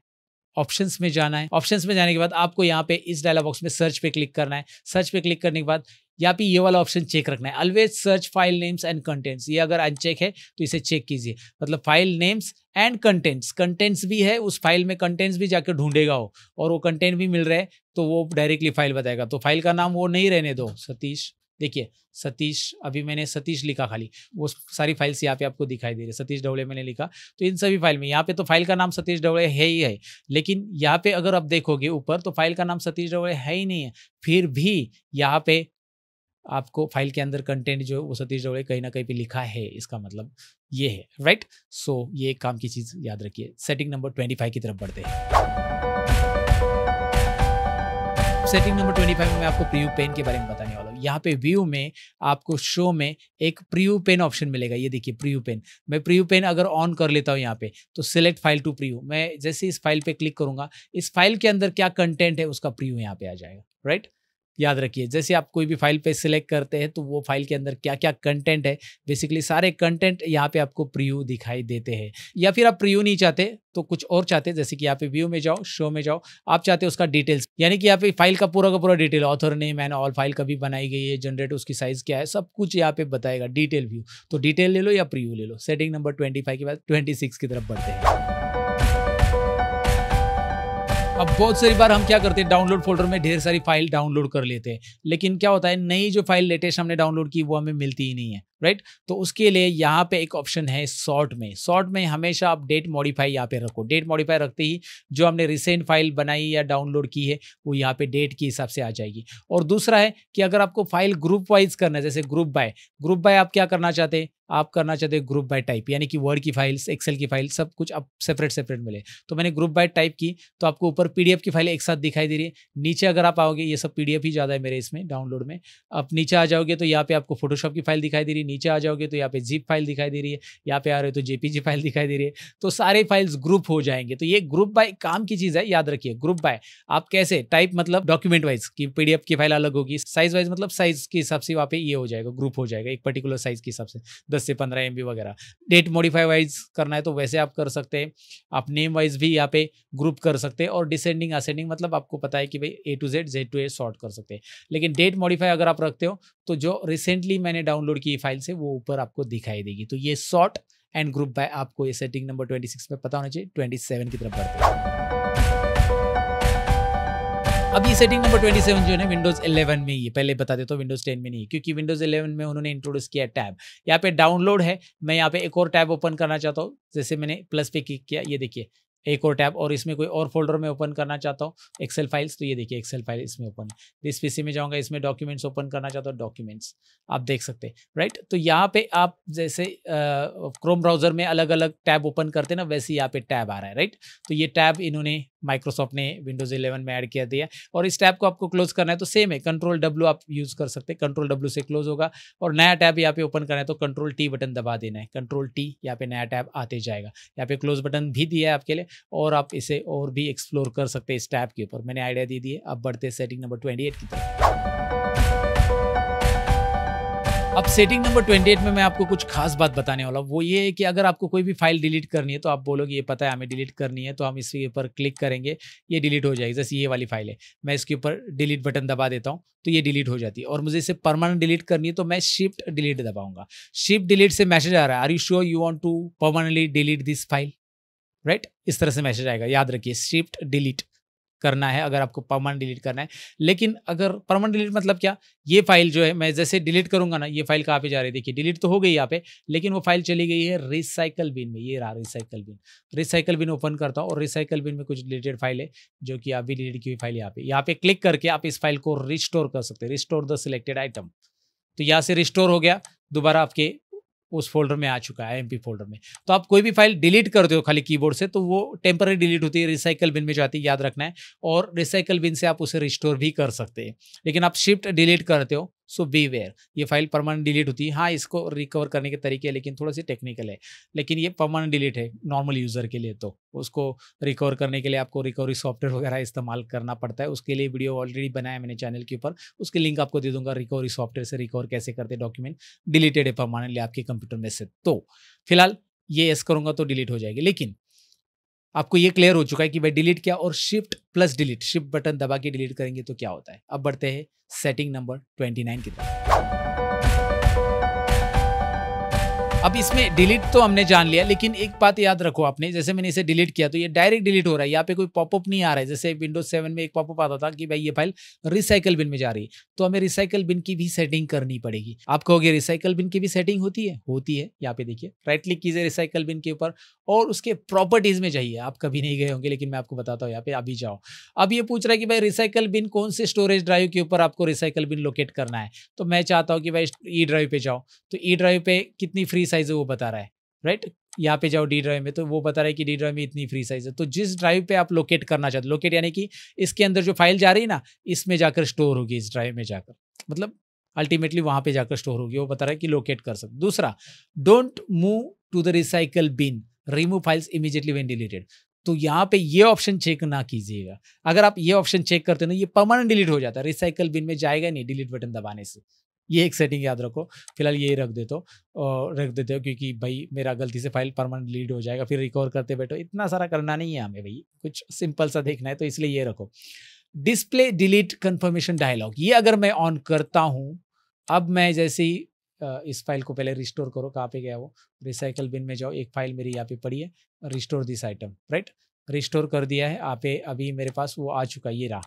ऑप्शन में जाना है ऑप्शन में जाने के बाद आपको यहाँ पे इस डायलॉग बॉक्स में सर्च पे क्लिक करना है सर्च पे क्लिक करने के बाद या पे ये वाला ऑप्शन चेक रखना है always search file names and contents ये अगर अनचेक है तो इसे चेक कीजिए मतलब file names and contents contents भी है उस फाइल में कंटेंट्स भी जाकर ढूंढेगा हो और वो कंटेंट भी मिल रहा है तो वो डायरेक्टली फाइल बताएगा तो फाइल का नाम वो नहीं रहने दो सतीश देखिए सतीश अभी मैंने सतीश लिखा खाली वो सारी फाइल्स यहाँ पे आपको दिखाई दे रही है सतीश डवले मैंने लिखा तो इन सभी फाइल में यहाँ पे तो फाइल का नाम सतीश डवले है ही है लेकिन यहाँ पे अगर आप देखोगे ऊपर तो फाइल का नाम सतीश डवले है ही नहीं है फिर भी यहाँ पे आपको फाइल के अंदर कंटेंट जो है वो सतीश डवले कहीं ना कहीं पर लिखा है इसका मतलब ये है राइट सो ये काम की चीज़ याद रखिए सेटिंग नंबर ट्वेंटी फाइव की तरफ बढ़ते हैं सेटिंग नंबर ट्वेंटी फाइव में मैं आपको प्रीव्यू पेन के बारे में बताने वाला यहाँ पे व्यू में आपको शो में एक प्रीव्यू पेन ऑप्शन मिलेगा ये देखिए प्रीव्यू पेन मैं प्रीव्यू पेन अगर ऑन कर लेता हूँ यहाँ पे तो सिलेक्ट फाइल टू प्रीव्यू मैं जैसे इस फाइल पे क्लिक करूंगा इस फाइल के अंदर क्या कंटेंट है उसका प्रीव्यू यहाँ पे आ जाएगा राइट right? याद रखिए जैसे आप कोई भी फाइल पे सिलेक्ट करते हैं तो वो फाइल के अंदर क्या क्या कंटेंट है बेसिकली सारे कंटेंट यहाँ पे आपको प्रीव्यू दिखाई देते हैं या फिर आप प्रीव्यू नहीं चाहते तो कुछ और चाहते हैं जैसे कि यहाँ पे व्यू में जाओ शो में जाओ आप चाहते हो उसका डिटेल्स यानी कि यहाँ पे फाइल का पूरा का पूरा detail author name and all file कभी बनाई गई है जनरेट उसकी साइज क्या है सब कुछ यहाँ पे बताएगा डिटेल व्यू तो डिटेल ले लो या प्रीव्यू ले लो सेटिंग नंबर ट्वेंटी के बाद ट्वेंटी की तरफ बढ़ते हैं अब बहुत सारी बार हम क्या करते हैं डाउनलोड फोल्डर में ढेर सारी फाइल डाउनलोड कर लेते हैं लेकिन क्या होता है नई जो फाइल लेटेस्ट हमने डाउनलोड की वो हमें मिलती ही नहीं है राइट तो उसके लिए यहाँ पे एक ऑप्शन है सॉर्ट में सॉर्ट में हमेशा आप डेट मॉडिफाई यहाँ पे रखो डेट मॉडिफाई रखते ही जो हमने रिसेंट फाइल बनाई या डाउनलोड की है वो यहाँ पे डेट के हिसाब से आ जाएगी और दूसरा है कि अगर आपको फाइल ग्रुप वाइज करना है जैसे ग्रुप बाय ग्रुप बाय आप क्या करना चाहते हैं आप करना चाहते हो ग्रुप बाय टाइप यानी कि वर्ड की फाइल्स एक्सेल की फाइल सब कुछ आप सेपरेट सेपरेट मिले तो मैंने ग्रुप बाय टाइप की तो आपको ऊपर पीडीएफ की फाइल एक साथ दिखाई दे रही है नीचे अगर आप आओगे ये सब पीडीएफ ही ज़्यादा है मेरे इसमें डाउनलोड में आप नीचे आ जाओगे तो यहाँ पे आपको फोटोशॉप की फाइल दिखाई दे रही है नीचे आ जाओगे तो यहाँ पे जीप फाइल दिखाई दे रही है यहाँ पे आ रहे हो तो जेपी फाइल दिखाई दे रही है तो सारे फाइल्स ग्रुप हो जाएंगे तो ये ग्रुप बाय काम की चीज़ है याद रखिए ग्रुप बाय आप कैसे टाइप मतलब डॉक्यूमेंट वाइज की पी की फाइल अलग होगी साइज वाइज मतलब साइज के हिसाब से वहाँ पे ये हो जाएगा ग्रुप हो जाएगा एक पर्टिकुलर साइज के हिसाब से दस से पंद्रह एम वगैरह डेट मॉडिफाई वाइज करना है तो वैसे आप कर सकते हैं आप नेम वाइज भी यहाँ पे ग्रुप कर सकते हैं और डिसेंडिंग असेंडिंग मतलब आपको पता है कि भाई A to Z Z to A short कर सकते हैं लेकिन डेट मॉडिफाई अगर आप रखते हो तो जो रिसेंटली मैंने डाउनलोड की फाइल से वो ऊपर आपको दिखाई देगी तो ये शॉर्ट एंड ग्रुप बाय आपको ये सेटिंग नंबर सिक्स में पता होना चाहिए सेवन की तरफ बढ़ते हैं अब ये सेटिंग नंबर 27 जो है विंडोज 11 में ही पहले बता देता तो हूँ विंडोज 10 में नहीं क्योंकि विंडोज 11 में उन्होंने इंट्रोड्यूस किया टैब यहाँ पे डाउनलोड है मैं यहाँ पे एक और टैब ओपन करना चाहता हूँ जैसे मैंने प्लस पे क्लिक किया ये देखिए एक और टैब और इसमें कोई और फोल्डर में ओपन करना चाहता हूँ एक्सेल फाइल्स तो ये देखिए एक्सेल फाइल इसमें ओपन है इस पी में जाऊँगा इसमें डॉक्यूमेंट्स ओपन करना चाहता हूँ डॉक्यूमेंट्स आप देख सकते हैं राइट तो यहाँ पे आप जैसे क्रोम ब्राउजर में अलग अलग टैब ओपन करते ना वैसे यहाँ पे टैब आ रहा है राइट तो ये टैब इन्होंने माइक्रोसॉफ्ट ने विंडोज 11 में ऐड किया दिया और इस टैब को आपको क्लोज करना है तो सेम है कंट्रोल डब्ल्यू आप यूज़ कर सकते हैं कंट्रोल डब्ल्यू से क्लोज होगा और नया टैब यहाँ पे ओपन करना है तो कंट्रोल टी बटन दबा देना है कंट्रोल टी यहाँ पे नया टैब आते जाएगा यहाँ पे क्लोज बटन भी दिया है आपके लिए और आप इसे और भी एक्सप्लोर कर सकते हैं इस टैब के ऊपर मैंने आइडिया दे दिए अब बढ़ते सेटिंग नंबर ट्वेंटी की तरफ अब सेटिंग नंबर 28 में मैं आपको कुछ खास बात बताने वाला हूँ वो ये है कि अगर आपको कोई भी फाइल डिलीट करनी है तो आप बोलोगे ये पता है हमें डिलीट करनी है तो हम इसके ऊपर क्लिक करेंगे ये डिलीट हो जाएगी जैसे ये वाली फाइल है मैं इसके ऊपर डिलीट बटन दबा देता हूँ तो ये डिलीट हो जाती है और मुझे इसे परमानेंट डिलीट करनी है तो मैं शिफ्ट डिलीट दबाऊंगा शिफ्ट डिलीट से मैसेज आ रहा है are you sure you want to permanently delete this file right इस तरह से मैसेज आएगा याद रखिए शिफ्ट डिलीट करना है अगर आपको परमानेंट डिलीट करना है लेकिन अगर परमानेंट डिलीट मतलब क्या ये फाइल जो है मैं जैसे डिलीट करूंगा ना ये फाइल कहाँ पे जा रही है देखिए डिलीट तो हो गई यहाँ पे लेकिन वो फाइल चली गई है रिसाइकल बिन में ये रहा recycle bin recycle bin open करता हूँ और रिसाइकल बिन में कुछ डिलीटेड फाइल है जो कि अभी डिलीट की हुई फाइल यहाँ पे यहाँ पे क्लिक करके आप इस फाइल को रिस्टोर कर सकते हैं रिस्टोर द सिलेक्टेड आइटम तो यहाँ से रिस्टोर हो गया दोबारा आपके उस फोल्डर में आ चुका है एमपी फोल्डर में तो आप कोई भी फाइल डिलीट कर दो खाली कीबोर्ड से तो वो टेम्पररी डिलीट होती है रिसाइकल बिन में जाती है याद रखना है और रिसाइकल बिन से आप उसे रिस्टोर भी कर सकते हैं लेकिन आप शिफ्ट डिलीट करते हो सो बी वेयर ये फाइल परमानेंट डिलीट होती है हाँ इसको रिकवर करने के तरीके लेकिन थोड़ा सी टेक्निकल है लेकिन ये परमानेंट डिलीट है नॉर्मल यूज़र के लिए तो उसको रिकवर करने के लिए आपको रिकवरी सॉफ्टवेयर वगैरह इस्तेमाल करना पड़ता है उसके लिए वीडियो ऑलरेडी बनाया मैंने चैनल के ऊपर उसके लिंक आपको दे दूंगा रिकवरी सॉफ्टवेयर से रिकवर कैसे करते डॉक्यूमेंट डिलीटेड है परमानेंटली आपके कंप्यूटर में से तो फिलहाल ये एस करूँगा तो डिलीट हो जाएगी लेकिन आपको ये क्लियर हो चुका है कि भाई डिलीट क्या और shift plus delete shift button दबा के डिलीट करेंगे तो क्या होता है अब बढ़ते हैं सेटिंग नंबर ट्वेंटी नाइन की तरफ अब इसमें डिलीट तो हमने जान लिया लेकिन एक बात याद रखो आपने जैसे मैंने इसे डिलीट किया तो ये डायरेक्ट डिलीट हो रहा है यहाँ पे कोई पॉपअप नहीं आ रहा है जैसे विंडोज सेवन में एक पॉपअप आता था कि भाई ये फाइल रिसाइकल बिन में जा रही है तो हमें रिसाइकल बिन की भी सेटिंग करनी पड़ेगी आप कहोगे रिसाइकल बिन की भी सेटिंग होती है होती है यहाँ पे देखिए राइट क्लिक कीजिए रिसाइकल बिन के ऊपर और उसके प्रॉपर्टीज में जाइए आप कभी नहीं गए होंगे लेकिन मैं आपको बताता हूँ यहाँ पे अभी जाओ अब ये पूछ रहा है कि भाई रिसाइकल बिन कौन से स्टोरेज ड्राइव के ऊपर आपको रिसाइकल बिन लोकेट करना है तो मैं चाहता हूँ कि भाई ई ड्राइव पे जाओ तो ई ड्राइव पे कितनी फ्री साइज है वो बता रहा है राइट यहाँ पे जाओ डी ड्राइव में तो वो बता रहा है कि डी ड्राइव में इतनी फ्री साइज है तो जिस ड्राइव पे आप लोकेट करना चाहते लोकेट यानी कि इसके अंदर जो फाइल जा रही है ना इसमें जाकर स्टोर होगी इस ड्राइव में जाकर मतलब अल्टीमेटली वहाँ पे जाकर स्टोर होगी वो बता रहा है कि लोकेट कर सकते दूसरा don't move to the recycle bin remove files immediately when deleted तो यहाँ पे ये ऑप्शन चेक ना कीजिएगा अगर आप ये ऑप्शन चेक करते हो ना ये परमानेंट डिलीट हो जाता है रिसाइकल बिन में जाएगा नहीं डिलीट बटन दबाने से ये एक सेटिंग याद रखो फिलहाल ये रख देते हो रख देते हो क्योंकि भाई मेरा गलती से फाइल परमानेंट लीड हो जाएगा फिर रिकवर करते बैठो इतना सारा करना नहीं है हमें भाई कुछ सिंपल सा देखना है तो इसलिए ये रखो डिस्प्ले डिलीट कंफर्मेशन डायलॉग ये अगर मैं ऑन करता हूँ अब मैं जैसे ही इस फाइल को पहले रिस्टोर करो कहाँ पे गया वो रिसाइकल बिन में जाओ एक फाइल मेरी यहाँ पे पड़ी है restore this item right restore कर दिया है आप अभी मेरे पास वो आ चुका ये रहा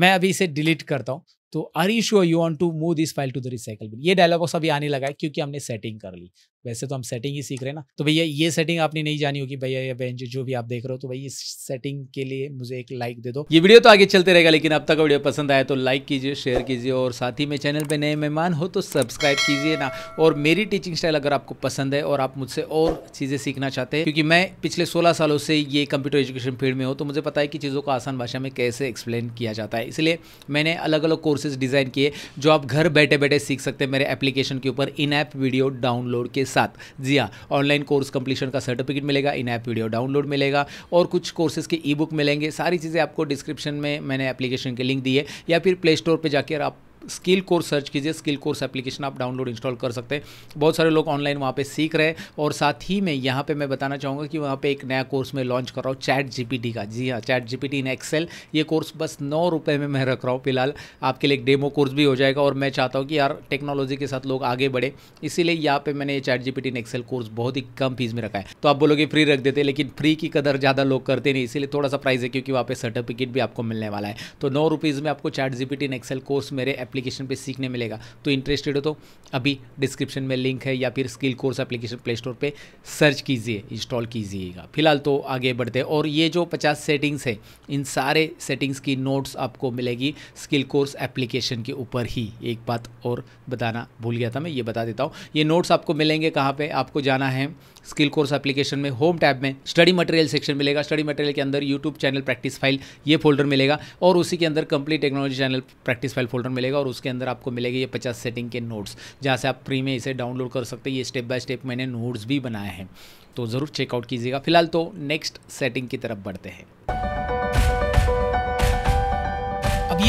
मैं अभी इसे डिलीट करता हूँ तो are you sure you want to move this file to the recycle bin ये डायलॉग बॉक्स अभी आने लगा है क्योंकि हमने सेटिंग कर ली वैसे तो हम सेटिंग ही सीख रहे हैं ना तो भैया ये सेटिंग आपने नहीं जानी होगी भैया या बहन जो भी आप देख रहे हो तो भैया इस सेटिंग के लिए मुझे एक लाइक दे दो ये वीडियो तो आगे चलते रहेगा लेकिन अब तक वीडियो पसंद आया तो लाइक कीजिए शेयर कीजिए और साथ ही में चैनल पर नए मेहमान हो तो सब्सक्राइब कीजिए ना और मेरी टीचिंग स्टाइल अगर आपको पसंद है और आप मुझसे और चीज़ें सीखना चाहते हैं क्योंकि मैं पिछले सोलह सालों से ये कंप्यूटर एजुकेशन फील्ड में हो तो मुझे पता है कि चीज़ों को आसान भाषा में कैसे एक्सप्लेन किया जाता है इसलिए मैंने अलग अलग कोर्स कोर्सेज डिज़ाइन किए जो आप घर बैठे बैठे सीख सकते हैं मेरे एप्लीकेशन के ऊपर इन ऐप वीडियो डाउनलोड के साथ जी हाँ ऑनलाइन कोर्स कंप्लीशन का सर्टिफिकेट मिलेगा इन ऐप वीडियो डाउनलोड मिलेगा और कुछ कोर्सेज के ई बुक मिलेंगे सारी चीज़ें आपको डिस्क्रिप्शन में मैंने एप्लीकेशन के लिंक दी है या फिर प्ले स्टोर पर जाकर आप स्किल कोर्स सर्च कीजिए स्किल कोर्स एप्लीकेशन आप डाउनलोड इंस्टॉल कर सकते हैं बहुत सारे लोग ऑनलाइन वहाँ पे सीख रहे हैं और साथ ही में यहाँ पे मैं बताना चाहूँगा कि वहाँ पे एक नया कोर्स मैं लॉन्च कर रहा हूँ चैट जीपीटी का जी हाँ चैट जीपीटी इन एक्सेल ये कोर्स बस नौ रुपये में मैं रख रहा हूँ फिलहाल आपके लिए एक डेमो कोर्स भी हो जाएगा और मैं चाहता हूँ कि यार टेक्नोलॉजी के साथ लोग आगे बढ़े इसीलिए यहाँ पर मैंने chat G in Excel course बहुत ही कम फीस में रखा है तो आप बोलोगे फ्री रख देते लेकिन फ्री की कदर ज़्यादा लोग करते नहीं इसीलिए थोड़ा सा प्राइस है क्योंकि वहाँ पर सर्टिफिकेट भी आपको मिलने वाला है तो नौ में आपको chat G in Excel course मेरे एप्लीकेशन पे सीखने मिलेगा तो इंटरेस्टेड हो तो अभी डिस्क्रिप्शन में लिंक है या फिर skill course application play store पर सर्च कीजिए इंस्टॉल कीजिएगा फिलहाल तो आगे बढ़ते हैं और ये जो पचास सेटिंग्स है इन सारे सेटिंग्स की नोट्स आपको मिलेगी स्किल कोर्स एप्लीकेशन के ऊपर ही एक बात और बताना भूल गया था मैं ये बता देता हूँ ये नोट्स आपको मिलेंगे कहाँ पे आपको जाना है स्किल कोर्स एप्लीकेशन में होम टैब में स्टडी मटेरियल सेक्शन मिलेगा स्टडी मटेरियल के अंदर यूट्यूब चैनल प्रैक्टिस फाइल ये फोल्डर मिलेगा और उसी के अंदर complete technology channel practice file folder मिलेगा जाएगा और उसके अंदर आपको मिलेगी ये पचास सेटिंग के नोट्स जहाँ से आप फ्री में इसे डाउनलोड कर सकते हैं ये स्टेप बाय स्टेप मैंने नोट्स भी बनाए हैं तो ज़रूर चेकआउट कीजिएगा फिलहाल तो नेक्स्ट सेटिंग की तरफ बढ़ते हैं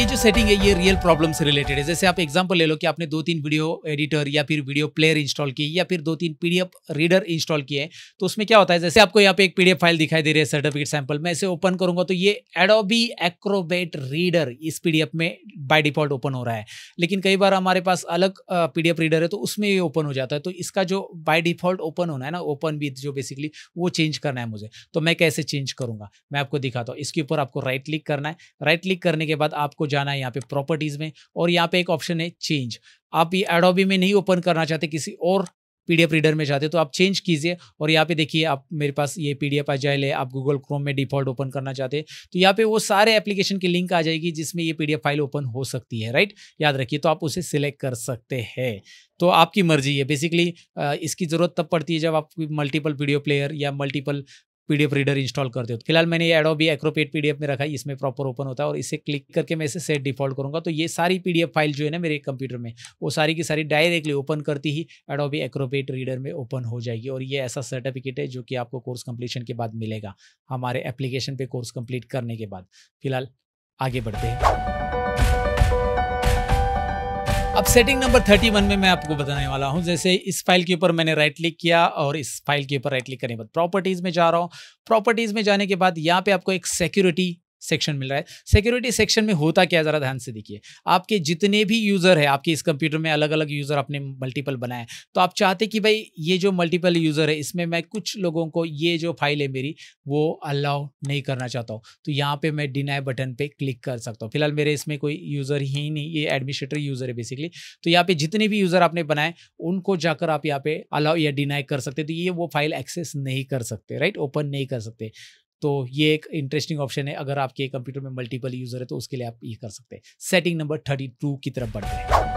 ये जो सेटिंग है ये रियल प्रॉब्लम से रिलेटेड है जैसे आप एग्जांपल ले लो कि आपने दो तीन वीडियो एडिटर या फिर वीडियो प्लेयर इंस्टॉल की या फिर दो तीन पीडीएफ रीडर इंस्टॉल किए तो उसमें क्या होता है जैसे आपको यहाँ पे एक पीडीएफ फाइल दिखाई दे रही है सर्टिफिकेट सैंपल मैं इसे ओपन करूंगा तो ये एडोबी एक्रोबेट रीडर इस पीडीएफ में बाई डिफॉल्ट ओपन हो रहा है लेकिन कई बार हमारे पास अलग पीडीएफ रीडर है तो उसमें ये ओपन हो जाता है तो इसका जो बाई डिफॉल्ट ओपन होना है ना ओपन विथ जो बेसिकली वो चेंज करना है मुझे तो मैं कैसे चेंज करूंगा मैं आपको दिखाता हूँ इसके ऊपर आपको राइट क्लिक करना है राइट क्लिक करने के बाद आपको जाना है यहाँ पे प्रॉपर्टीज़ में और यहाँ पे एक ऑप्शन है चेंज आप ये एडोबी में नहीं ओपन करना चाहते किसी और पीडीएफ रीडर में चाहते तो आप चेंज कीजिए और यहाँ पे देखिए आप मेरे पास ये पीडीएफ आ जाए है आप गूगल क्रोम में डिफॉल्ट ओपन करना चाहते हैं तो यहाँ पे वो सारे एप्लीकेशन की लिंक आ जाएगी जिसमें ये पीडीएफ फाइल ओपन हो सकती है राइट याद रखिए तो आप उसे सिलेक्ट कर सकते हैं तो आपकी मर्जी है बेसिकली इसकी ज़रूरत तब पड़ती है जब आप मल्टीपल वीडियो प्लेयर या मल्टीपल पीडीएफ रीडर इंस्टॉल करते हो फिलहाल मैंने ये एडोबी एक्रोपेट पी में रखा है इसमें प्रॉपर ओपन होता है और इसे क्लिक करके मैं इसे सेट डिफॉल्ट करूँगा तो ये सारी पी फाइल जो है ना मेरे कंप्यूटर में वो सारी की सारी डायरेक्टली ओपन करती ही एडोबी एक्रोपेट रीडर में ओपन हो जाएगी और ये ऐसा सर्टिफिकेट है जो कि आपको कोर्स कंप्लीशन के बाद मिलेगा हमारे एप्लीकेशन पर कोर्स कंप्लीट करने के बाद फिलहाल आगे बढ़ते हैं अब सेटिंग नंबर 31 में मैं आपको बताने वाला हूं जैसे इस फाइल के ऊपर मैंने राइट क्लिक किया और इस फाइल के ऊपर राइट क्लिक करने के बाद प्रॉपर्टीज़ में जा रहा हूं प्रॉपर्टीज़ में जाने के बाद यहां पे आपको एक सिक्योरिटी सेक्शन मिल रहा है सिक्योरिटी सेक्शन में होता क्या ज़रा ध्यान से देखिए आपके जितने भी यूज़र है आपके इस कंप्यूटर में अलग अलग यूज़र आपने मल्टीपल बनाए तो आप चाहते कि भाई ये जो मल्टीपल यूज़र है इसमें मैं कुछ लोगों को ये जो फाइल है मेरी वो अलाउ नहीं करना चाहता हूँ तो यहाँ पे मैं डिनाई बटन पर क्लिक कर सकता हूँ फिलहाल मेरे इसमें कोई यूज़र ही नहीं ये एडमिनिस्ट्रेटर यूज़र है बेसिकली तो यहाँ पर जितने भी यूज़र आपने बनाए उनको जाकर आप यहाँ पे अलाउ या डिनाई कर सकते तो ये वो फाइल एक्सेस नहीं कर सकते राइट ओपन नहीं कर सकते तो ये एक इंटरेस्टिंग ऑप्शन है अगर आपके कंप्यूटर में मल्टीपल यूज़र है तो उसके लिए आप ये कर सकते हैं सेटिंग नंबर थर्टी टू की तरफ बढ़ गए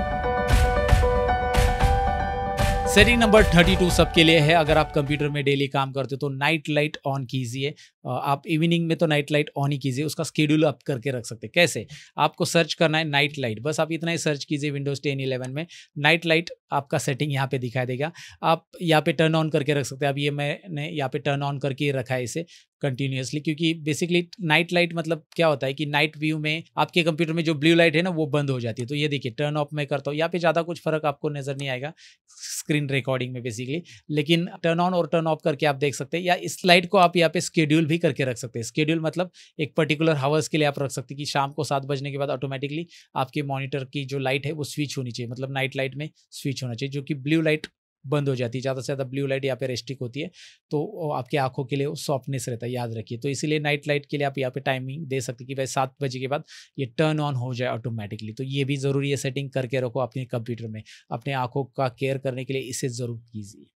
सेटिंग नंबर थर्टी टू सबके लिए है अगर आप कंप्यूटर में डेली काम करते हो तो नाइट लाइट ऑन कीजिए आप इवनिंग में तो नाइट लाइट ऑन ही कीजिए उसका स्केड्यूल आप करके रख सकते हैं कैसे आपको सर्च करना है नाइट लाइट बस आप इतना ही सर्च कीजिए विंडोज टेन इलेवन में नाइट लाइट आपका सेटिंग यहाँ पे दिखाई देगा आप यहाँ पे टर्न ऑन करके रख सकते हैं अब ये मैंने यहाँ पे टर्न ऑन करके रखा है इसे कंटिन्यूसली क्योंकि बेसिकली नाइट लाइट मतलब क्या होता है कि नाइट व्यू में आपके कंप्यूटर में जो ब्लू लाइट है ना वो बंद हो जाती है तो ये देखिए टर्न ऑफ में करता हूँ यहाँ पे ज़्यादा कुछ फर्क आपको नज़र नहीं आएगा स्क्रीन रिकॉर्डिंग में बेसिकली लेकिन टर्न ऑन और टर्न ऑफ करके आप देख सकते हैं या इस लाइट को आप यहाँ पे स्केड्यूल भी करके रख सकते हैं स्केड्यूल मतलब एक पर्टिकुलर हावर्स के लिए आप रख सकते हैं कि शाम को सात बजने के बाद ऑटोमेटिकली आपके मॉनिटर की जो लाइट है वो स्विच होनी चाहिए मतलब नाइट लाइट में स्विच होना चाहिए जो कि ब्लू लाइट बंद हो जाती है ज़्यादा से ज़्यादा ब्लू लाइट यहाँ पे रेस्टिक होती है तो आपकी आंखों के लिए सॉफ्टनेस रहता है याद रखिए तो इसीलिए नाइट लाइट के लिए आप यहाँ पे टाइमिंग दे सकते कि भाई सात बजे के बाद ये टर्न ऑन हो जाए ऑटोमेटिकली तो ये भी ज़रूरी है सेटिंग करके रखो अपने कंप्यूटर में अपने आँखों का केयर करने के लिए इसे ज़रूर कीजिए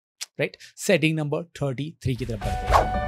राइट सेटिंग नंबर थर्टी की तरफ बढ़ते हैं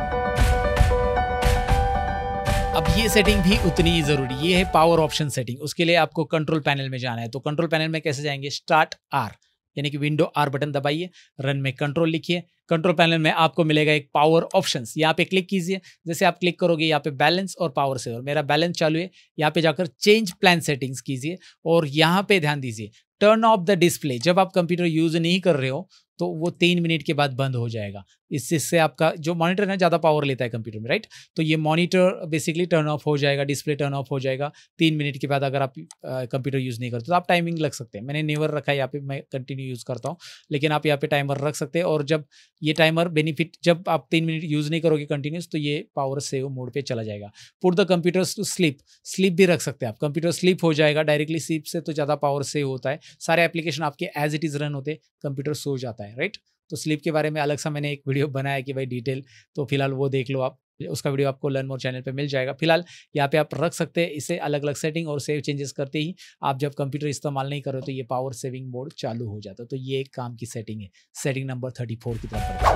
अब ये सेटिंग भी उतनी ही जरूरी ये है पावर ऑप्शन सेटिंग उसके लिए आपको कंट्रोल पैनल में जाना है तो कंट्रोल पैनल में कैसे जाएंगे स्टार्ट आर यानी कि विंडो आर बटन दबाइए रन में कंट्रोल लिखिए कंट्रोल पैनल में आपको मिलेगा एक पावर ऑप्शंस यहाँ पे क्लिक कीजिए जैसे आप क्लिक करोगे यहाँ पे बैलेंस और पावर सेवर मेरा बैलेंस चालू है यहाँ पे जाकर चेंज प्लान सेटिंग्स कीजिए और यहाँ पे ध्यान दीजिए टर्न ऑफ द डिस्प्ले जब आप कंप्यूटर यूज नहीं कर रहे हो तो वो तीन मिनट के बाद बंद हो जाएगा इससे इससे आपका जो मॉनिटर है ज़्यादा पावर लेता है कंप्यूटर में राइट तो ये मॉनिटर बेसिकली टर्न ऑफ हो जाएगा डिस्प्ले टर्न ऑफ हो जाएगा तीन मिनट के बाद अगर आप कंप्यूटर यूज़ नहीं करते तो आप टाइमिंग लग सकते हैं मैंने नेवर रखा है यहाँ पे मैं कंटिन्यू यूज़ करता हूँ लेकिन आप यहाँ पे टाइमर रख सकते हैं और जब ये टाइमर बेनिफिट जब आप तीन मिनट यूज़ नहीं करोगे कंटिन्यूस तो ये पावर सेव मोड पर चला जाएगा put the computer to sleep sleep भी रख सकते हैं आप कंप्यूटर स्लिप हो जाएगा डायरेक्टली स्लिप से तो ज़्यादा पावर सेव होता है सारे एप्लीकेशन आपके एज इट इज़ रन होते कंप्यूटर सो जाता है है राइट तो स्लीप के बारे में अलग सा मैंने एक वीडियो बनाया कि भाई डिटेल तो फिलहाल वो देख लो आप उसका वीडियो आपको लर्न मोर चैनल पे मिल जाएगा फिलहाल यहाँ पे आप रख सकते हैं इसे अलग अलग सेटिंग और सेव चेंजेस करते ही आप जब कंप्यूटर इस्तेमाल नहीं करो तो ये पावर सेविंग मोड चालू हो जाता है तो ये एक काम की सेटिंग है सेटिंग नंबर थर्टी फोर की तरफ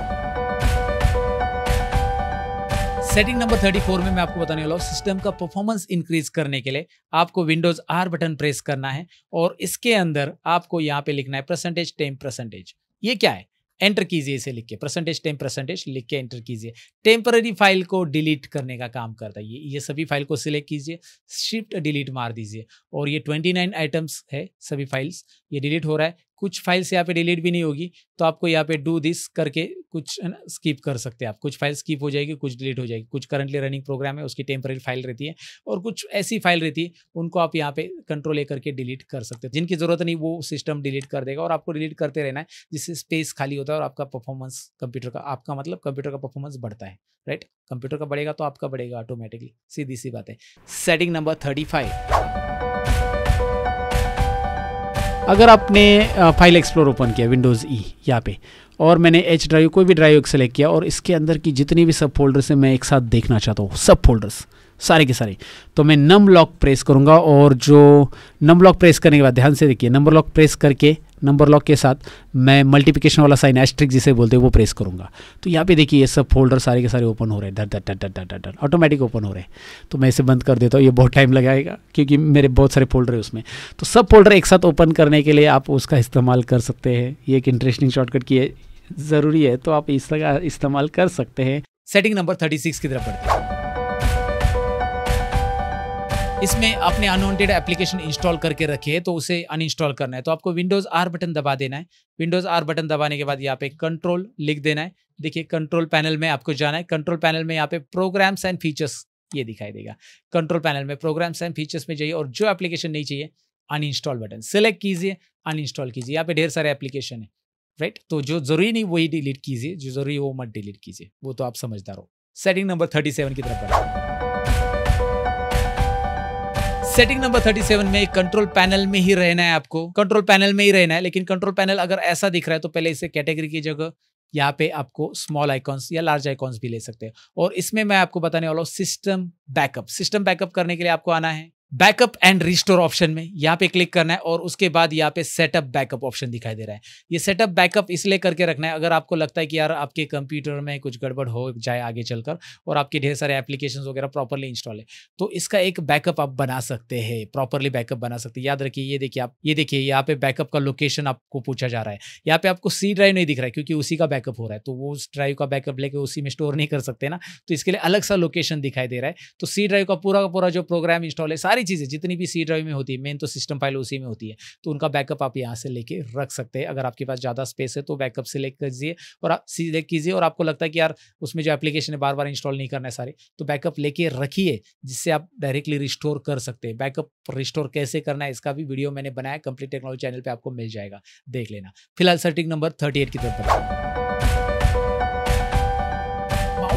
सेटिंग नंबर 34 में मैं आपको बताने वाला हूँ सिस्टम का परफॉर्मेंस इंक्रीज करने के लिए आपको विंडोज आर बटन प्रेस करना है और इसके अंदर आपको यहाँ पे लिखना है परसेंटेज टेम परसेंटेज ये क्या है एंटर कीजिए इसे लिख के परसेंटेज टेम परसेंटेज लिख के एंटर कीजिए टेम्पररी फाइल को डिलीट करने का काम करता है ये ये सभी फाइल को सिलेक्ट कीजिए शिफ्ट डिलीट मार दीजिए और ये 29 आइटम्स है सभी फाइल्स ये डिलीट हो रहा है कुछ फाइल्स यहाँ पे डिलीट भी नहीं होगी तो आपको यहाँ पे डू दिस करके कुछ स्कीप कर सकते हैं आप कुछ फाइल स्कीप हो जाएगी कुछ डिलीट हो जाएगी कुछ करंटली रनिंग प्रोग्राम है उसकी टेम्पररी फाइल रहती है और कुछ ऐसी फाइल रहती है उनको आप यहाँ पे कंट्रोल ले करके डिलीट कर सकते हैं जिनकी ज़रूरत नहीं वो सिस्टम डिलीट कर देगा और आपको डिलीट करते रहना है जिससे स्पेस खाली होता है और आपका परफॉर्मेंस कंप्यूटर का आपका मतलब कंप्यूटर का परफॉर्मेंस बढ़ता है राइट कंप्यूटर का बढ़ेगा तो आपका बढ़ेगा ऑटोमेटिकली सीधी सी बात है सेटिंग नंबर थर्टी फाइव अगर आपने फाइल एक्सप्लोर ओपन किया विंडोज़ ई यहाँ पे और मैंने एच ड्राइव कोई भी ड्राइव सेलेक्ट किया और इसके अंदर की जितनी भी सब फोल्डर्स हैं मैं एक साथ देखना चाहता हूँ सब फोल्डर्स सारे के सारे तो मैं नम लॉक प्रेस करूँगा और जो नम लॉक प्रेस करने के बाद ध्यान से देखिए नंबर लॉक प्रेस करके नंबर लॉक के साथ मैं मल्टीप्लिकेशन वाला साइन एस्ट्रिक जिसे बोलते हैं वो प्रेस करूँगा तो यहाँ पे देखिए ये सब फोल्डर सारे के सारे ओपन हो रहे हैं डर डर डर डर डर ऑटोमेटिक ओपन हो रहे हैं तो मैं इसे बंद कर देता हूँ ये बहुत टाइम लगाएगा क्योंकि मेरे बहुत सारे फोल्डर है उसमें तो सब फोल्डर एक साथ ओपन करने के लिए आप उसका इस्तेमाल कर सकते हैं ये एक इंटरेस्टिंग शॉर्टकट की ज़रूरी है तो आप इसका इस्तेमाल कर सकते हैं सेटिंग नंबर थर्टी सिक्स की तरफ बढ़ते हैं इसमें आपने अनवॉन्टेड एप्लीकेशन इंस्टॉल करके रखी है तो उसे अनइंस्टॉल करना है तो आपको विंडोज आर बटन दबा देना है विंडोज आर बटन दबाने के बाद यहाँ पे कंट्रोल लिख देना है देखिए कंट्रोल पैनल में आपको जाना है कंट्रोल पैनल में यहाँ पे प्रोग्राम्स एंड फीचर्स ये दिखाई देगा कंट्रोल पैनल में प्रोग्राम्स एंड फीचर्स में जाइए और जो एप्लीकेशन नहीं चाहिए अनइंस्टॉल बटन सेलेक्ट कीजिए अनइंस्टॉल कीजिए यहाँ पे ढेर सारे एप्लीकेशन है राइट तो जो जरूरी नहीं वही डिलीट कीजिए जो जरूरी वो मत डिलीट कीजिए वो तो आप समझदार हो सेटिंग नंबर थर्टी सेवन की तरफ बढ़ते हैं सेटिंग नंबर 37 में कंट्रोल पैनल में ही रहना है आपको कंट्रोल पैनल में ही रहना है लेकिन कंट्रोल पैनल अगर ऐसा दिख रहा है तो पहले इसे कैटेगरी की जगह यहाँ पे आपको स्मॉल आइकॉन्स या लार्ज आइकॉन्स भी ले सकते हैं और इसमें मैं आपको बताने वाला हूँ सिस्टम बैकअप सिस्टम बैकअप करने के लिए आपको आना है बैकअप एंड रिस्टोर ऑप्शन में यहाँ पे क्लिक करना है और उसके बाद यहाँ पे सेटअप बैकअप ऑप्शन दिखाई दे रहा है ये सेटअप बैकअप इसलिए करके रखना है अगर आपको लगता है कि यार आपके कंप्यूटर में कुछ गड़बड़ हो जाए आगे चलकर और आपके ढेर सारे एप्लीकेशन वगैरह प्रॉपरली इंस्टॉल है तो इसका एक बैकअप आप बना सकते हैं प्रॉपरली बैकअप बना सकते हैं याद रखिए ये देखिए आप ये देखिए यहाँ पे बैकअप का लोकेशन आपको पूछा जा रहा है यहाँ पे आपको सी ड्राइव नहीं दिख रहा है क्योंकि उसी का बैकअप हो रहा है तो वो उस ड्राइव का बैकअप लेके उसी में स्टोर नहीं कर सकते ना तो इसके लिए अलग सा लोकेशन दिखाई दे रहा है तो सी ड्राइव का पूरा का पूरा जो प्रोग्राम इंस्टॉल है सारे सारी चीज़ें जितनी भी सी ड्राइव में होती है मेन तो सिस्टम फाइल उसी में होती है तो उनका बैकअप आप यहाँ से लेके रख सकते हैं अगर आपके पास ज़्यादा स्पेस है तो बैकअप सिलेक्ट कीजिए और आप सिलेक्ट कीजिए और आपको लगता है कि यार उसमें जो एप्लीकेशन है बार बार इंस्टॉल नहीं करना है सारे तो बैकअप लेके रखिए जिससे आप डायरेक्टली रिस्टोर कर सकते हैं बैकअप रिस्टोर कैसे करना है इसका भी वीडियो मैंने बनाया कंप्लीट टेक्नोलॉजी चैनल पर आपको मिल जाएगा देख लेना फिलहाल सर्टिंग नंबर थर्टी की तरफ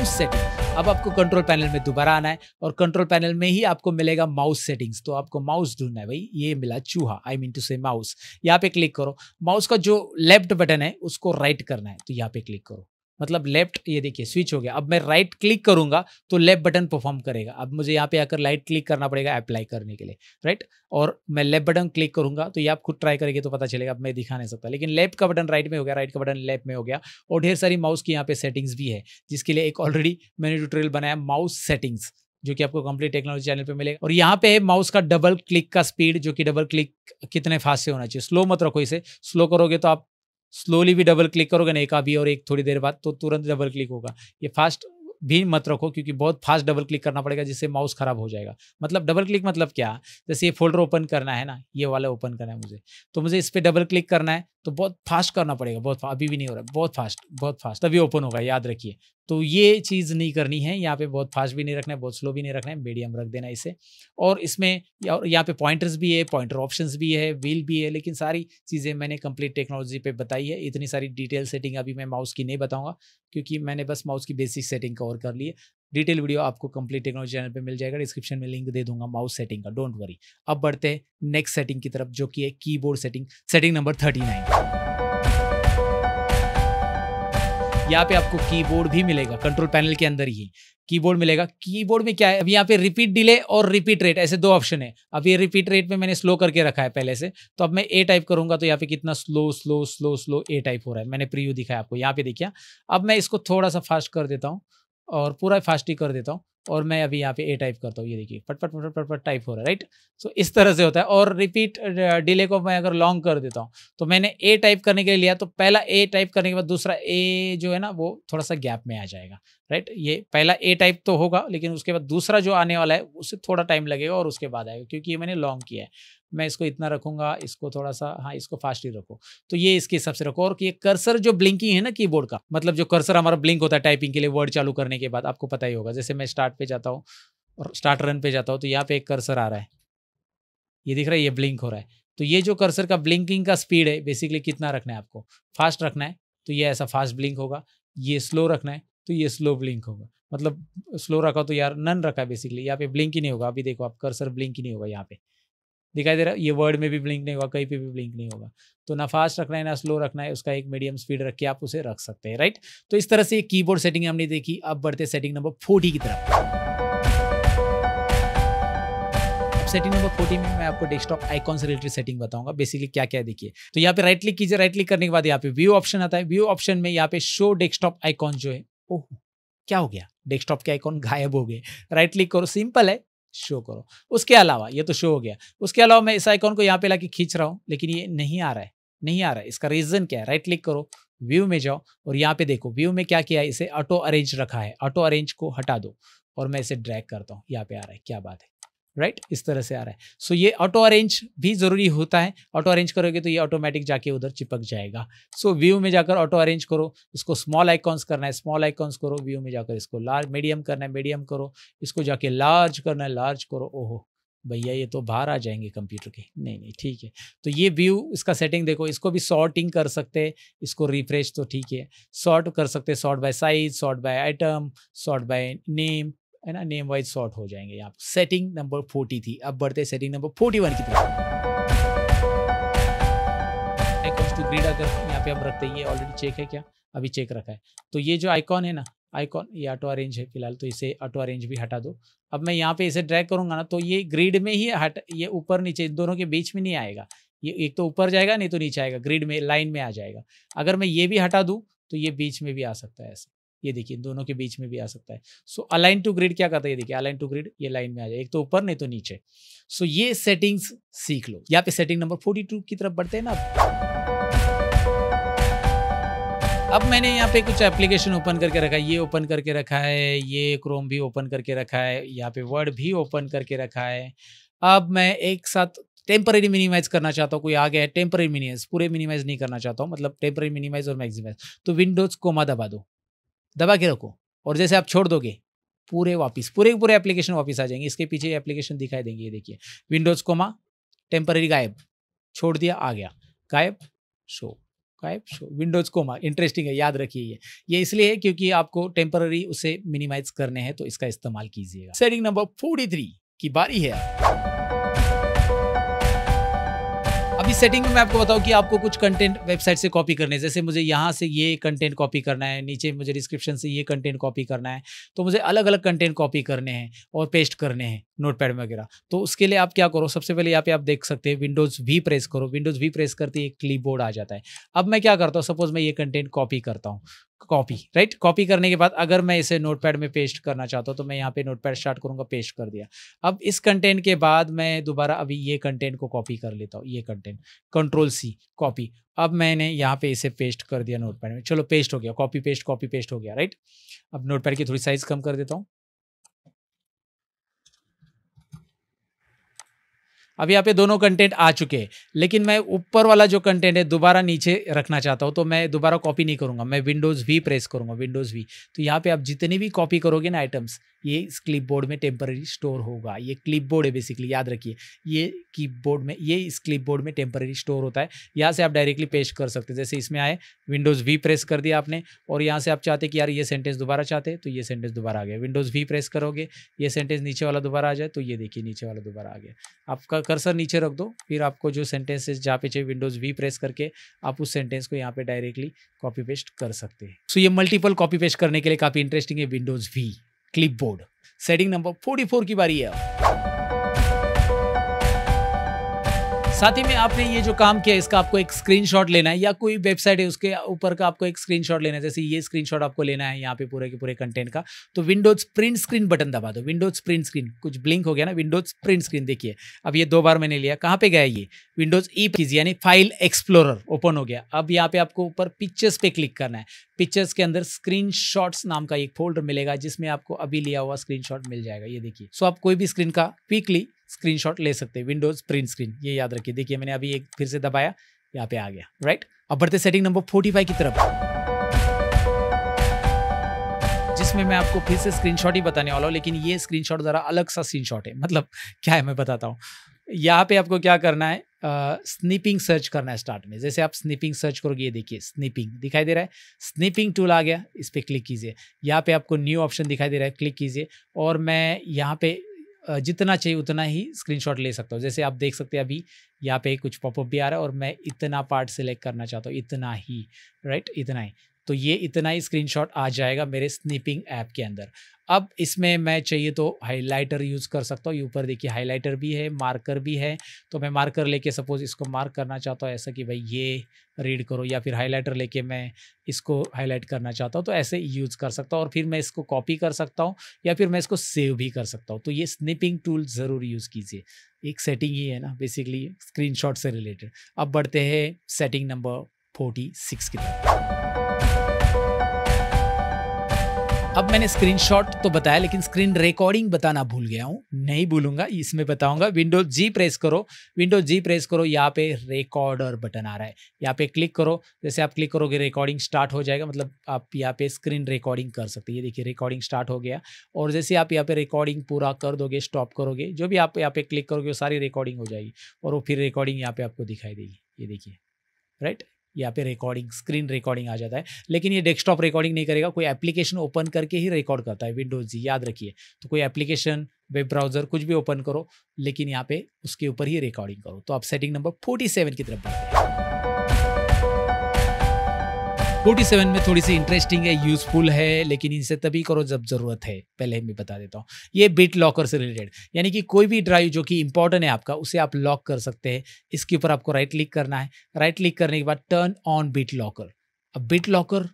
माउस सेटिंग अब आपको कंट्रोल पैनल में दोबारा आना है और कंट्रोल पैनल में ही आपको मिलेगा माउस सेटिंग्स तो आपको माउस ढूंढना है भाई ये मिला चूहा I mean to say mouse यहाँ पे क्लिक करो माउस का जो लेफ्ट बटन है उसको राइट करना है तो यहाँ पे क्लिक करो मतलब लेफ्ट ये देखिए स्विच हो गया अब मैं राइट क्लिक करूंगा तो लेफ्ट बटन परफॉर्म करेगा अब मुझे यहाँ पे आकर राइट क्लिक करना पड़ेगा अप्लाई करने के लिए राइट और मैं लेफ्ट बटन क्लिक करूंगा तो ये आप खुद ट्राई करेंगे तो पता चलेगा अब मैं दिखा नहीं सकता लेकिन लेफ्ट का बटन राइट में हो गया राइट का बटन लेफ्ट में हो गया और ढेर सारी माउस की यहाँ पे सेटिंग्स भी है जिसके लिए एक ऑलरेडी मैंने ट्यूटोरियल बनाया माउस सेटिंग्स जो कि आपको कंप्लीट टेक्नोलॉजी चैनल पे मिलेगा और यहाँ पे है माउस का डबल क्लिक का स्पीड जो कि डबल क्लिक कितने फास्ट से होना चाहिए स्लो मत रखो इसे स्लो करोगे तो आप स्लोली भी डबल क्लिक करोगे ना एक अभी और एक थोड़ी देर बाद तो तुरंत डबल क्लिक होगा ये फास्ट भी मत रखो क्योंकि बहुत फास्ट डबल क्लिक करना पड़ेगा जिससे माउस खराब हो जाएगा मतलब डबल क्लिक मतलब क्या जैसे ये फोल्डर ओपन करना है ना ये वाला ओपन करना है मुझे तो मुझे इस पर डबल क्लिक करना है तो बहुत फास्ट करना पड़ेगा बहुत अभी भी नहीं हो रहा बहुत फास्ट बहुत फास्ट तभी ओपन होगा याद रखिए तो ये चीज़ नहीं करनी है यहाँ पे बहुत फास्ट भी नहीं रखना है बहुत स्लो भी नहीं रखना है मीडियम रख देना इसे और इसमें और यहाँ पे पॉइंटर्स भी है पॉइंटर ऑप्शंस भी है व्हील भी है लेकिन सारी चीज़ें मैंने कंप्लीट टेक्नोलॉजी पे बताई है इतनी सारी डिटेल सेटिंग अभी मैं माउस की नहीं बताऊँगा क्योंकि मैंने बस माउस की बेसिक सेटिंग कवर कर ली है डिटेल वीडियो आपको कंप्लीट टेक्नोलॉजी चैनल पे मिल जाएगा डिस्क्रिप्शन में लिंक दे दूंगा माउस सेटिंग का डोंट वरी अब बढ़ते हैं नेक्स्ट सेटिंग की तरफ जो कि है keyboard setting setting number thirty nine यहाँ पे आपको कीबोर्ड भी मिलेगा कंट्रोल पैनल के अंदर ही कीबोर्ड मिलेगा कीबोर्ड में क्या है अब यहाँ पे रिपीट डिले और रिपीट रेट ऐसे दो ऑप्शन है अब ये रिपीट रेट में मैंने स्लो करके रखा है पहले से तो अब मैं ए टाइप करूंगा तो यहाँ पे कितना स्लो स्लो स्लो स्लो ए टाइप हो रहा है मैंने प्रीव्यू दिखाया आपको यहाँ पे देखिए अब मैं इसको थोड़ा सा फास्ट कर देता हूँ और पूरा ही कर देता हूँ और मैं अभी यहाँ पे ए टाइप करता हूँ ये देखिए फटफट फटफट फटफट टाइप हो रहा है राइट सो इस तरह से होता है और रिपीट डिले uh, को मैं अगर लॉन्ग कर देता हूँ तो मैंने ए टाइप करने के लिए लिया तो पहला ए टाइप करने के बाद दूसरा ए जो है ना वो थोड़ा सा गैप में आ जाएगा राइट ये पहला ए टाइप तो होगा लेकिन उसके बाद दूसरा जो आने वाला है उससे थोड़ा टाइम लगेगा और उसके बाद आएगा क्योंकि ये मैंने लॉन्ग किया है मैं इसको इतना रखूंगा इसको थोड़ा सा हाँ इसको फास्ट ही रखो तो ये इसके हिसाब से रखो और ये कर्सर जो ब्लिंकिंग है ना कीबोर्ड का मतलब जो कर्सर हमारा ब्लिंक होता है टाइपिंग के लिए वर्ड चालू करने के बाद आपको पता ही होगा जैसे मैं स्टार्ट पे जाता हूँ और स्टार्ट रन पे जाता हूँ तो यहाँ पे एक कर्सर आ रहा है ये दिख रहा है ये ब्लिंक हो रहा है तो ये जो कर्सर का ब्लिंकिंग का स्पीड है बेसिकली कितना रखना है आपको फास्ट रखना है तो ये ऐसा फास्ट ब्लिंक होगा ये स्लो रखना है तो ये स्लो ब्लिंक होगा मतलब स्लो रखा तो यार नन रखा बेसिकली यहाँ पे ब्लिंक ही नहीं होगा अभी देखो आप कर्सर ब्लिंक ही नहीं होगा यहाँ पे दिखाई दे रहा है ये वर्ड में भी ब्लिंक नहीं होगा कहीं पे भी ब्लिंक नहीं होगा तो ना फास्ट रखना है ना स्लो रखना है उसका एक मीडियम स्पीड रख के आप उसे रख सकते हैं राइट तो इस तरह से कीबोर्ड सेटिंग हमने देखी अब बढ़ते सेटिंग नंबर फोर्टी की तरफ सेटिंग नंबर फोर्टी में मैं आपको डेस्कटॉप आइकॉन से रिलेटेड सेटिंग बताऊंगा बेसिकली क्या क्या देखिए तो यहाँ पे राइट क्लिक कीजिए राइट क्लिक करने के बाद यहाँ पे व्यू ऑप्शन आता है व्यू ऑप्शन में यहाँ पे शो डेस्कटॉप आइकॉन जो है ओह क्या हो गया डेस्कटॉप के आइकॉन गायब हो गए राइट क्लिक करो सिंपल है शो करो उसके अलावा ये तो शो हो गया उसके अलावा मैं इस आइकॉन को यहाँ पे लाके खींच रहा हूँ लेकिन ये नहीं आ रहा है नहीं आ रहा है इसका रीज़न क्या है राइट क्लिक करो व्यू में जाओ और यहाँ पे देखो व्यू में क्या किया है इसे ऑटो अरेंज रखा है ऑटो अरेंज को हटा दो और मैं इसे ड्रैग करता हूँ यहाँ पे आ रहा है क्या बात है राइट right? इस तरह से आ रहा है सो so, ये ऑटो अरेंज भी ज़रूरी होता है ऑटो अरेंज करोगे तो ये ऑटोमेटिक जाके उधर चिपक जाएगा सो so, व्यू में जाकर ऑटो अरेंज करो इसको स्मॉल आइकॉन्स करना है स्मॉल आइकॉन्स करो व्यू में जाकर इसको लार्ज मीडियम करना है मीडियम करो इसको जाके लार्ज करना है लार्ज करो ओहो भैया ये तो बाहर आ जाएंगे कंप्यूटर के नहीं नहीं ठीक है तो ये व्यू इसका सेटिंग देखो इसको भी सॉर्टिंग कर सकते हैं इसको रिफ्रेश तो ठीक है सॉर्ट कर सकते हैं sort by size sort by item sort by name है ना नेम वाइज सॉर्ट हो जाएंगे यहाँ सेटिंग नंबर फोर्टी थी अब बढ़ते सेटिंग नंबर फोर्टी वन की तरफ टू ग्रीड अगर यहाँ पे हम रखते हैं ये ऑलरेडी चेक है क्या अभी चेक रखा है तो ये जो आइकॉन है ना आइकॉन ये ऑटो अरेंज है फिलहाल तो इसे ऑटो अरेंज भी हटा दो अब मैं यहाँ पे इसे ड्रैग करूंगा ना तो ये ग्रिड में ही हट ये ऊपर नीचे दोनों के बीच में नहीं आएगा ये एक तो ऊपर जाएगा नहीं तो नीचे आएगा ग्रिड में लाइन में आ जाएगा अगर मैं ये भी हटा दूँ तो ये बीच में भी आ सकता है ऐसे ये देखिए दोनों के बीच में भी आ सकता है सो अलाइन टू ग्रिड क्या करता है ये देखिए अलाइन टू ग्रिड ये लाइन में आ जाए एक तो ऊपर नहीं तो नीचे सो ये सेटिंग्स सीख लो यहाँ पे सेटिंग नंबर फोर्टी टू की तरफ बढ़ते हैं ना अब मैंने यहाँ पे कुछ एप्लीकेशन ओपन करके रखा है ये ओपन करके रखा है ये क्रोम भी ओपन करके रखा है यहाँ पे वर्ड भी ओपन करके रखा है अब मैं एक साथ टेम्परेरी मिनिमाइज करना चाहता हूँ कोई आ गया है टेम्परेरी मिनिमाइज पूरे मिनिमाइज नहीं करना चाहता हूँ मतलब टेम्परेरी मिनिमाइज और मैक्सिमाइज तो विंडोज़ कोमा दबा दो दबा के रखो और जैसे आप छोड़ दोगे पूरे वापस पूरे पूरे एप्लीकेशन वापस आ जाएंगे इसके पीछे एप्लीकेशन दिखाई देंगे ये देखिए विंडोज़ कोमा टेम्पररी गायब छोड़ दिया आ गया गायब शो गायब शो विंडोज़ कोमा इंटरेस्टिंग है याद रखिए ये ये इसलिए है क्योंकि आपको टेम्पररी उसे मिनिमाइज करने हैं तो इसका इस्तेमाल कीजिएगा सेटिंग नंबर फोर्टी थ्री की बारी है अभी सेटिंग में मैं आपको बताऊँ कि आपको कुछ कंटेंट वेबसाइट से कॉपी करने जैसे मुझे यहाँ से ये कंटेंट कॉपी करना है नीचे मुझे डिस्क्रिप्शन से ये कंटेंट कॉपी करना है तो मुझे अलग अलग कंटेंट कॉपी करने हैं और पेस्ट करने हैं नोटपैड वगैरह तो उसके लिए आप क्या करो सबसे पहले यहाँ पे आप देख सकते हैं विंडोज़ भी प्रेस करो विंडोज़ भी प्रेस करते ही एक क्लीबोर्ड आ जाता है अब मैं क्या करता हूँ सपोज़ मैं ये कंटेंट कॉपी करता हूँ कॉपी राइट कॉपी करने के बाद अगर मैं इसे नोटपैड में पेस्ट करना चाहता हूँ तो मैं यहाँ पे नोटपैड स्टार्ट करूँगा पेस्ट कर दिया अब इस कंटेंट के बाद मैं दोबारा अभी ये कंटेंट को कॉपी कर लेता हूँ ये कंटेंट कंट्रोल सी कॉपी अब मैंने यहाँ पे इसे पेस्ट कर दिया नोटपैड में चलो पेस्ट हो गया कॉपी पेस्ट कॉपी पेस्ट हो गया राइट अब नोटपैड की थोड़ी साइज़ कम कर देता हूँ अब यहाँ पे दोनों कंटेंट आ चुके हैं लेकिन मैं ऊपर वाला जो कंटेंट है दोबारा नीचे रखना चाहता हूँ तो मैं दोबारा कॉपी नहीं करूँगा मैं विंडोज़ भी प्रेस करूँगा विंडोज़ भी तो यहाँ पे आप जितनी भी कॉपी करोगे ना आइटम्स ये इस क्लिप बोर्ड में टेम्पररी स्टोर होगा ये क्लिप बोर्ड है बेसिकली याद रखिए ये कीबोर्ड में ये इस क्लिप बोर्ड में टेम्पररी स्टोर होता है यहाँ से आप डायरेक्टली पेश कर सकते जैसे इसमें आए विंडोज़ वी प्रेस कर दिया आपने और यहाँ से आप चाहते कि यार ये सेंटेंस दोबारा चाहते तो ये सेंटेंस दोबारा आ गया विंडोज़ वी प्रेस करोगे ये सेंटेंस नीचे वाला दोबारा आ जाए तो ये देखिए नीचे वाला दोबारा आ गया आपका कर्सर नीचे रख दो फिर आपको जो सेंटेंस जहाँ पे चाहिए विंडोज़ वी प्रेस करके आप उस सेंटेंस को यहाँ पर डायरेक्टली कॉपी पेस्ट कर सकते हैं सो ये मल्टीपल कॉपी पेस्ट करने के लिए काफ़ी इंटरेस्टिंग है Windows V clipboard setting number 44 की बारी है साथ ही में आपने ये जो काम किया इसका आपको एक स्क्रीनशॉट लेना है या कोई वेबसाइट है उसके ऊपर का आपको एक स्क्रीनशॉट लेना है जैसे ये स्क्रीनशॉट आपको लेना है यहाँ पे पूरे के पूरे कंटेंट का तो विंडोज प्रिंट स्क्रीन बटन दबा दो विंडोज प्रिंट स्क्रीन कुछ ब्लिंक हो गया ना विंडोज प्रिंट स्क्रीन देखिए अब ये दो बार मैंने लिया कहाँ पे गया ये विंडोज ई पीज यानी फाइल एक्सप्लोरर ओपन हो गया अब यहाँ पे आपको ऊपर पिक्चर्स पे क्लिक करना है पिक्चर्स के अंदर स्क्रीन नाम का एक फोल्डर मिलेगा जिसमें आपको अभी लिया हुआ स्क्रीन मिल जाएगा ये देखिए सो आप कोई भी स्क्रीन का क्विकली स्क्रीनशॉट ले सकते हैं विंडोज प्रिंट स्क्रीन ये याद रखिए देखिए मैंने अभी एक फिर से दबाया यहाँ पे आ गया राइट अब बढ़ते सेटिंग नंबर फोर्टी की तरफ जिसमें मैं आपको फिर से स्क्रीनशॉट ही बताने वाला हूँ लेकिन ये स्क्रीनशॉट ज़रा अलग सा स्क्रीनशॉट है मतलब क्या है मैं बताता हूँ यहाँ पे आपको क्या करना है स्निपिंग uh, सर्च करना है स्टार्ट में जैसे आप स्निपिंग सर्च करोगे ये देखिए स्निपिंग दिखाई दे रहा है स्निपिंग टूल आ गया इस पर क्लिक कीजिए यहाँ पे आपको न्यू ऑप्शन दिखाई दे रहा है क्लिक कीजिए और मैं यहाँ पे जितना चाहिए उतना ही स्क्रीनशॉट ले सकता हूँ जैसे आप देख सकते हैं अभी यहाँ पे कुछ पॉपअप भी आ रहा है और मैं इतना पार्ट सेलेक्ट करना चाहता हूँ इतना ही राइट इतना ही तो ये इतना ही स्क्रीनशॉट आ जाएगा मेरे स्निपिंग ऐप के अंदर अब इसमें मैं चाहिए तो हाइलाइटर यूज़ कर सकता हूँ ऊपर देखिए हाइलाइटर भी है मार्कर भी है तो मैं मार्कर लेके सपोज़ इसको मार्क करना चाहता हूँ ऐसा कि भाई ये रीड करो या फिर हाइलाइटर लेके मैं इसको हाईलाइट करना चाहता हूँ तो ऐसे यूज़ कर सकता हूँ और फिर मैं इसको कॉपी कर सकता हूँ या फिर मैं इसको सेव भी कर सकता हूँ तो ये स्निपिंग टूल ज़रूर यूज़ कीजिए एक सेटिंग ही है ना बेसिकली स्क्रीनशॉट से रिलेटेड अब बढ़ते हैं सेटिंग नंबर फोर्टी सिक्स की तरफ अब मैंने स्क्रीनशॉट तो बताया लेकिन स्क्रीन रिकॉर्डिंग बताना भूल गया हूँ नहीं भूलूंगा इसमें बताऊंगा विंडो जी प्रेस करो विंडो जी प्रेस करो यहाँ पे रिकॉर्डर बटन आ रहा है यहाँ पे क्लिक करो जैसे आप क्लिक करोगे रिकॉर्डिंग स्टार्ट हो जाएगा मतलब आप यहाँ पे स्क्रीन रिकॉर्डिंग कर सकते ये देखिए रिकॉर्डिंग स्टार्ट हो गया और जैसे आप यहाँ पे रिकॉर्डिंग पूरा कर दोगे स्टॉप करोगे जो भी आप यहाँ पे क्लिक करोगे वो सारी रिकॉर्डिंग हो जाएगी और वो फिर रिकॉर्डिंग यहाँ पे आपको दिखाई देगी ये देखिए राइट यहाँ फिर रिकॉर्डिंग स्क्रीन रिकॉर्डिंग आ जाता है लेकिन ये डेस्कटॉप रिकॉर्डिंग नहीं करेगा कोई एप्लीकेशन ओपन करके ही रिकॉर्ड करता है विंडोज याद रखिए तो कोई एप्लीकेशन वेब ब्राउजर कुछ भी ओपन करो लेकिन यहाँ पे उसके ऊपर ही रिकॉर्डिंग करो तो आप सेटिंग नंबर फोर्टी सेवन की तरफ बढ़ते हैं फोर्टी सेवन में थोड़ी सी इंटरेस्टिंग है यूजफुल है लेकिन इनसे तभी करो जब ज़रूरत है पहले मैं बता देता हूँ ये बिट लॉकर से रिलेटेड यानी कि कोई भी ड्राइव जो कि इंपॉर्टेंट है आपका उसे आप लॉक कर सकते हैं इसके ऊपर आपको राइट क्लिक करना है राइट क्लिक करने के बाद टर्न ऑन बिट लॉकर अब बिट लॉकर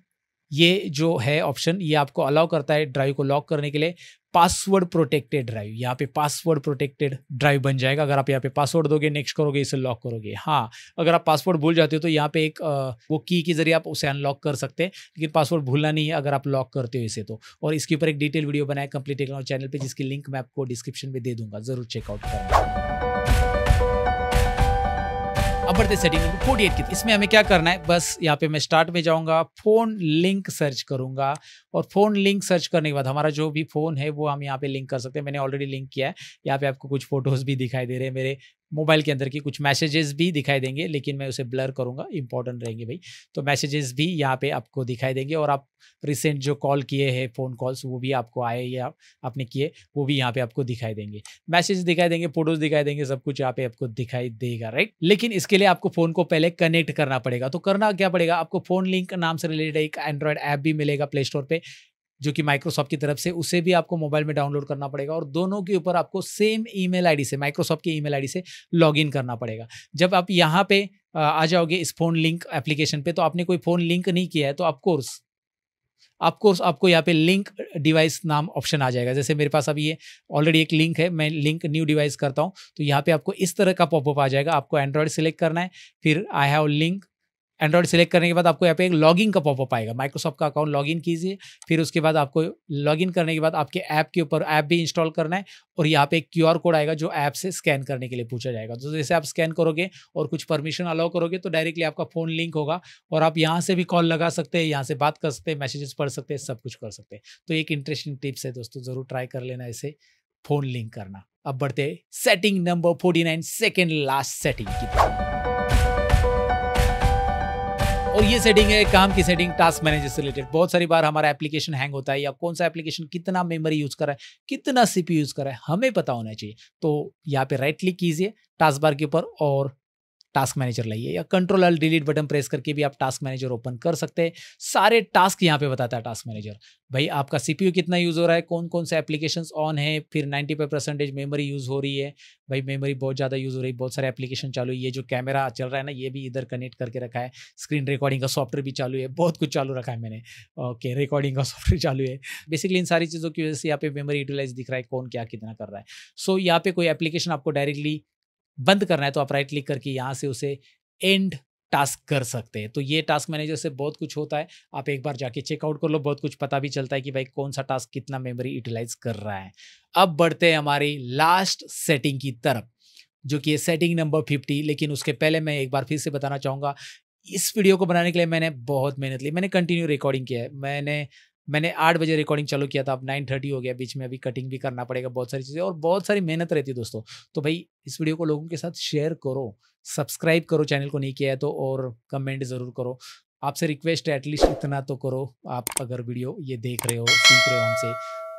ये जो है ऑप्शन ये आपको अलाउ करता है ड्राइव को लॉक करने के लिए पासवर्ड प्रोटेक्टेड ड्राइव यहाँ पे पासवर्ड प्रोटेक्टेड ड्राइव बन जाएगा अगर आप यहाँ पे पासवर्ड दोगे नेक्स्ट करोगे इसे लॉक करोगे हाँ अगर आप पासवर्ड भूल जाते हो तो यहाँ पे एक वो की के जरिए आप उसे अनलॉक कर सकते हैं लेकिन पासवर्ड भूलना नहीं है अगर आप लॉक करते हो इसे तो और इसके ऊपर एक डिटेल वीडियो बनाया कंप्लीट टेक्नोलॉजी चैनल पर जिसकी लिंक मैं आपको डिस्क्रिप्शन में दे दूंगा जरूर चेकआउट करूँगा बढ़ते सेटिंग नंबर फोर्टी एट की इसमें हमें क्या करना है बस यहाँ पे मैं स्टार्ट में जाऊँगा फ़ोन लिंक सर्च करूंगा और फ़ोन लिंक सर्च करने के बाद हमारा जो भी फ़ोन है वो हम यहाँ पे लिंक कर सकते हैं मैंने ऑलरेडी लिंक किया है यहाँ पे आपको कुछ फोटोज़ भी दिखाई दे रहे हैं मेरे मोबाइल के अंदर की कुछ मैसेजेस भी दिखाई देंगे लेकिन मैं उसे ब्लर करूँगा इंपॉर्टेंट रहेंगे भाई तो मैसेजेस भी यहाँ पे आपको दिखाई देंगे और आप रिसेंट जो कॉल किए हैं फ़ोन कॉल्स वो भी आपको आए या आपने किए वो भी यहाँ पे आपको दिखाई देंगे मैसेज दिखाई देंगे फोटोज दिखाई देंगे सब कुछ यहाँ पे आपको दिखाई देगा राइट लेकिन इसके लिए आपको फ़ोन को पहले कनेक्ट करना पड़ेगा तो करना क्या पड़ेगा आपको फ़ोन लिंक नाम से रिलेटेड एक एंड्रॉयड ऐप भी मिलेगा प्ले स्टोर पर जो कि माइक्रोसॉफ्ट की तरफ से उसे भी आपको मोबाइल में डाउनलोड करना पड़ेगा और दोनों के ऊपर आपको सेम ईमेल आईडी से माइक्रोसॉफ्ट की ईमेल आईडी से लॉगिन करना पड़ेगा जब आप यहाँ पे आ जाओगे इस फोन लिंक एप्लीकेशन पे तो आपने कोई फोन लिंक नहीं किया है तो ऑफकोर्स आपको आपको यहाँ पे लिंक डिवाइस नाम ऑप्शन आ जाएगा जैसे मेरे पास अभी ये ऑलरेडी एक लिंक है मैं लिंक न्यू डिवाइस करता हूँ तो यहाँ पे आपको इस तरह का पॉपअप आ जाएगा आपको एंड्रॉयड सेलेक्ट करना है फिर I have link Android select करने के बाद आपको यहाँ पे एक लॉगिन का पॉपअप आएगा माइक्रोसॉफ्ट का अकाउंट लॉगिन कीजिए फिर उसके बाद आपको लॉगिन करने के बाद आपके ऐप के ऊपर ऐप भी इंस्टॉल करना है और यहाँ पे एक क्यू कोड आएगा जो ऐप से स्कैन करने के लिए पूछा जाएगा तो जैसे आप स्कैन करोगे और कुछ परमिशन अलाउ करोगे तो डायरेक्टली आपका फ़ोन लिंक होगा और आप यहाँ से भी कॉल लगा सकते हैं यहाँ से बात कर सकते हैं मैसेजेस पढ़ सकते हैं सब कुछ कर सकते हैं तो एक इंटरेस्टिंग टिप्स है दोस्तों ज़रूर ट्राई कर लेना इसे फ़ोन लिंक करना अब बढ़ते setting number forty nine second last setting की और ये सेटिंग है काम की सेटिंग टास्क मैनेजर से रिलेटेड बहुत सारी बार हमारा एप्लीकेशन हैंग होता है या कौन सा एप्लीकेशन कितना मेमोरी यूज कर रहा है कितना सीपी यूज कर रहा है हमें पता होना चाहिए तो यहाँ पे राइट क्लिक कीजिए टास्क बार के ऊपर और टास्क मैनेजर लाइए या control L delete button press करके भी आप टास्क मैनेजर ओपन कर सकते हैं सारे टास्क यहाँ पे बताता है टास्क मैनेजर भाई आपका सीपीयू कितना यूज़ हो रहा है कौन कौन से एप्लीकेशन ऑन है फिर ninety five percentage memory use हो रही है भाई मेमोरी बहुत ज़्यादा यूज़ हो रही है बहुत सारे एप्लीकेशन चालू है ये जो कैमरा चल रहा है ना ये भी इधर कनेक्ट करके रखा है स्क्रीन रिकॉर्डिंग का सॉफ्टवेयर भी चालू है बहुत कुछ चालू रखा है मैंने ओके रिकॉर्डिंग का सॉफ्टवेयर चालू है बेसिकली इन सारी चीज़ों की वजह से यहाँ पे मेमोरी यूटिलाइज दिख रहा है कौन क्या कितना कर रहा है सो यहाँ पे कोई एप्लीकेशन आपको डायरेक्टली बंद करना है तो आप राइट क्लिक करके यहाँ से उसे एंड टास्क कर सकते हैं तो ये टास्क मैनेजर से बहुत कुछ होता है आप एक बार जाके चेकआउट कर लो बहुत कुछ पता भी चलता है कि भाई कौन सा टास्क कितना मेमोरी यूटिलाइज कर रहा है अब बढ़ते हैं हमारी लास्ट सेटिंग की तरफ जो कि सेटिंग नंबर फिफ्टी लेकिन उसके पहले मैं एक बार फिर से बताना चाहूँगा इस वीडियो को बनाने के लिए मैंने बहुत मेहनत ली मैंने कंटिन्यू रिकॉर्डिंग किया है मैंने मैंने आठ बजे रिकॉर्डिंग चालू किया था अब नाइन थर्टी हो गया बीच में अभी कटिंग भी करना पड़ेगा बहुत सारी चीज़ें और बहुत सारी मेहनत रहती है दोस्तों तो भाई इस वीडियो को लोगों के साथ शेयर करो सब्सक्राइब करो चैनल को नहीं किया है तो और कमेंट ज़रूर करो आपसे रिक्वेस्ट है एटलीस्ट इतना तो करो आप अगर वीडियो ये देख रहे हो सीख रहे हो हमसे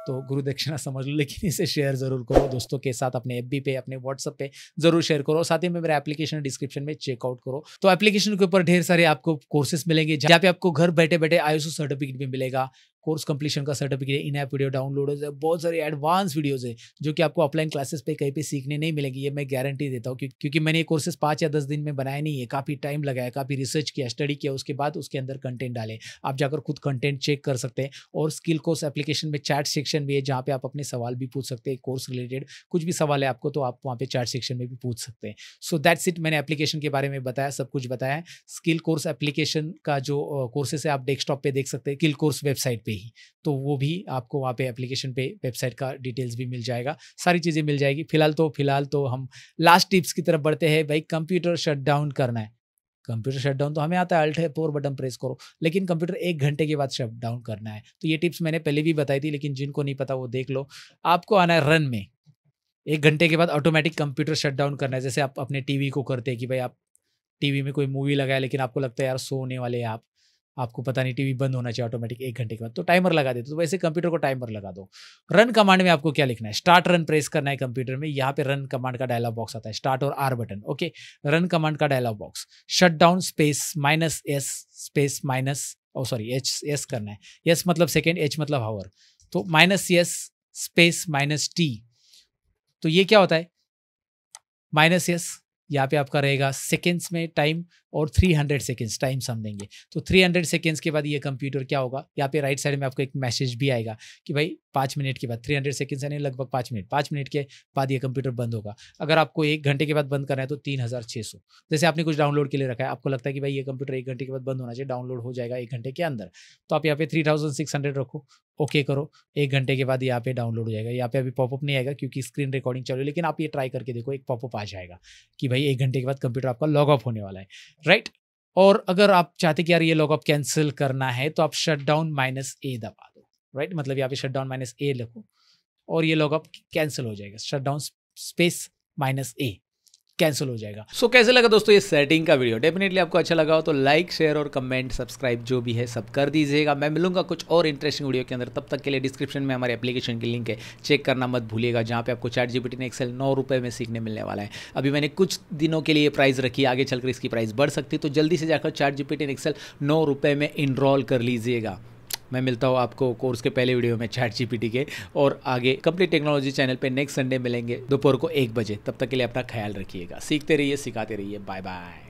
तो गुरु दक्षिणा समझ लो लेकिन इसे शेयर जरूर करो दोस्तों के साथ अपने एफ पे अपने व्हाट्सअप पे जरूर शेयर करो साथ ही में मेरा एप्लीकेशन डिस्क्रिप्शन में चेकआउट करो तो एप्लीकेशन के ऊपर ढेर सारे आपको कोर्सेस मिलेंगे जहाँ पे आपको घर बैठे बैठे आयुष सर्टिफिकेट भी मिलेगा कोर्स कंप्लीशन का certificate in app video download है बहुत सारे एडवांस वीडियोज है जो कि आपको ऑफलाइन क्लासेस पे कहीं पे सीखने नहीं मिलेंगी ये मैं गारंटी देता हूँ क्योंकि मैंने ये कोर्सेस पाँच या दस दिन में बनाए नहीं है काफ़ी टाइम लगाया काफ़ी रिसर्च किया स्टडी किया उसके बाद उसके अंदर कंटेंट डाले आप जाकर खुद कंटेंट चेक कर सकते हैं और स्किल कोर्स एप्लीकेशन में चैट सेक्शन भी है जहाँ पे आप अपने सवाल भी पूछ सकते हैं कोर्स रिलेटेड कुछ भी सवाल है आपको तो आप वहाँ पे चैट सेक्शन में भी पूछ सकते हैं सो दैट्स इट मैंने एप्लीकेशन के बारे में बताया सब कुछ बताया स्किल कोर्स एप्लीकेशन का जो कोर्सेस है आप डेस्कटॉप पर देख सकते हैं स्किल कोर्स वेबसाइट पर पे ही तो वो भी आपको वहाँ पे एप्लीकेशन पे वेबसाइट का डिटेल्स भी मिल जाएगा सारी चीज़ें मिल जाएगी फिलहाल तो फिलहाल तो हम लास्ट टिप्स की तरफ बढ़ते हैं भाई कंप्यूटर डाउन करना है कंप्यूटर डाउन तो हमें आता है अल्ट है पोर बटन प्रेस करो लेकिन कंप्यूटर एक घंटे के बाद शट डाउन करना है तो ये टिप्स मैंने पहले भी बताई थी लेकिन जिनको नहीं पता वो देख लो आपको आना है रन में एक घंटे के बाद ऑटोमेटिक कंप्यूटर शटडाउन करना है जैसे आप अपने टीवी को करते हैं कि भाई आप टीवी में कोई मूवी लगाया लेकिन आपको लगता है यार सोने वाले आप आपको पता नहीं टीवी बंद होना चाहिए ऑटोमेटिक एक घंटे के बाद तो टाइमर लगा देते तो वैसे कंप्यूटर को टाइमर लगा दो रन कमांड में आपको क्या लिखना है स्टार्ट रन प्रेस करना है कंप्यूटर में यहाँ पे रन कमांड का डायलॉग बॉक्स आता है स्टार्ट और R button okay run command का dialog box shut down space minus S space minus O sorry H S करना है एस मतलब सेकेंड एच मतलब हावर तो minus S space minus T तो ये क्या होता है माइनस एस यहाँ पे आपका रहेगा सेकेंड्स में टाइम और 300 सेकेंड्स टाइम हम देंगे तो 300 सेकेंड्स के बाद ये कंप्यूटर क्या होगा यहाँ पे राइट साइड में आपको एक मैसेज भी आएगा कि भाई पाँच मिनट के बाद 300 सेकेंड्स यानी लगभग पाँच मिनट पाँच मिनट के बाद ये कंप्यूटर बंद होगा अगर आपको एक घंटे के बाद बंद करना है तो तीन हज़ार छः सौ जैसे आपने कुछ डाउनलोड के लिए रखा है आपको लगता है कि भाई ये कंप्यूटर एक घंटे के बाद बंद होना चाहिए डाउनलोड हो जाएगा एक घंटे के अंदर तो आप यहाँ पे थ्री थाउजेंड सिक्स हंड्रेड रखो ओके करो एक घंटे के बाद यहाँ पे डाउनलोड हो जाएगा यहाँ पे अभी पॉपअप नहीं आएगा क्योंकि स्क्रीन रिकॉर्डिंग चल रही है लेकिन आप ये ट्राई करके देखो एक पॉपअप आ जाएगा कि भाई एक घंटे के बाद कंप्यूटर आपका लॉग ऑफ होने वाला है राइट और अगर आप चाहते कि यार ये लॉकअप कैंसिल करना है तो आप शट डाउन माइनस ए दबा दो राइट मतलब यहाँ पे शट डाउन माइनस ए लिखो और ये लॉकअप कैंसिल हो जाएगा shut down space minus A cancel हो जाएगा सो so, कैसे लगा दोस्तों ये सेटिंग का वीडियो डेफिनेटली आपको अच्छा लगा हो तो लाइक शेयर और कमेंट सब्सक्राइब जो भी है सब कर दीजिएगा मैं मिलूंगा कुछ और इंटरेस्टिंग वीडियो के अंदर तब तक के लिए डिस्क्रिप्शन में हमारे एप्लीकेशन की लिंक है चेक करना मत भूलिएगा जहाँ पे आपको चार जीपीटी ने एक्सेल नौ रुपये में सीखने मिलने वाला है अभी मैंने कुछ दिनों के लिए प्राइस रखी आगे चलकर इसकी प्राइस बढ़ सकती है तो जल्दी से जाकर चार जीपीटी ने एक्सेल नौ रुपये में इनरोल कर लीजिएगा मैं मिलता हूँ आपको कोर्स के पहले वीडियो में चैट जीपीटी के और आगे कंप्लीट टेक्नोलॉजी चैनल पे नेक्स्ट संडे मिलेंगे दोपहर को एक बजे तब तक के लिए अपना ख्याल रखिएगा सीखते रहिए सिखाते रहिए बाय बाय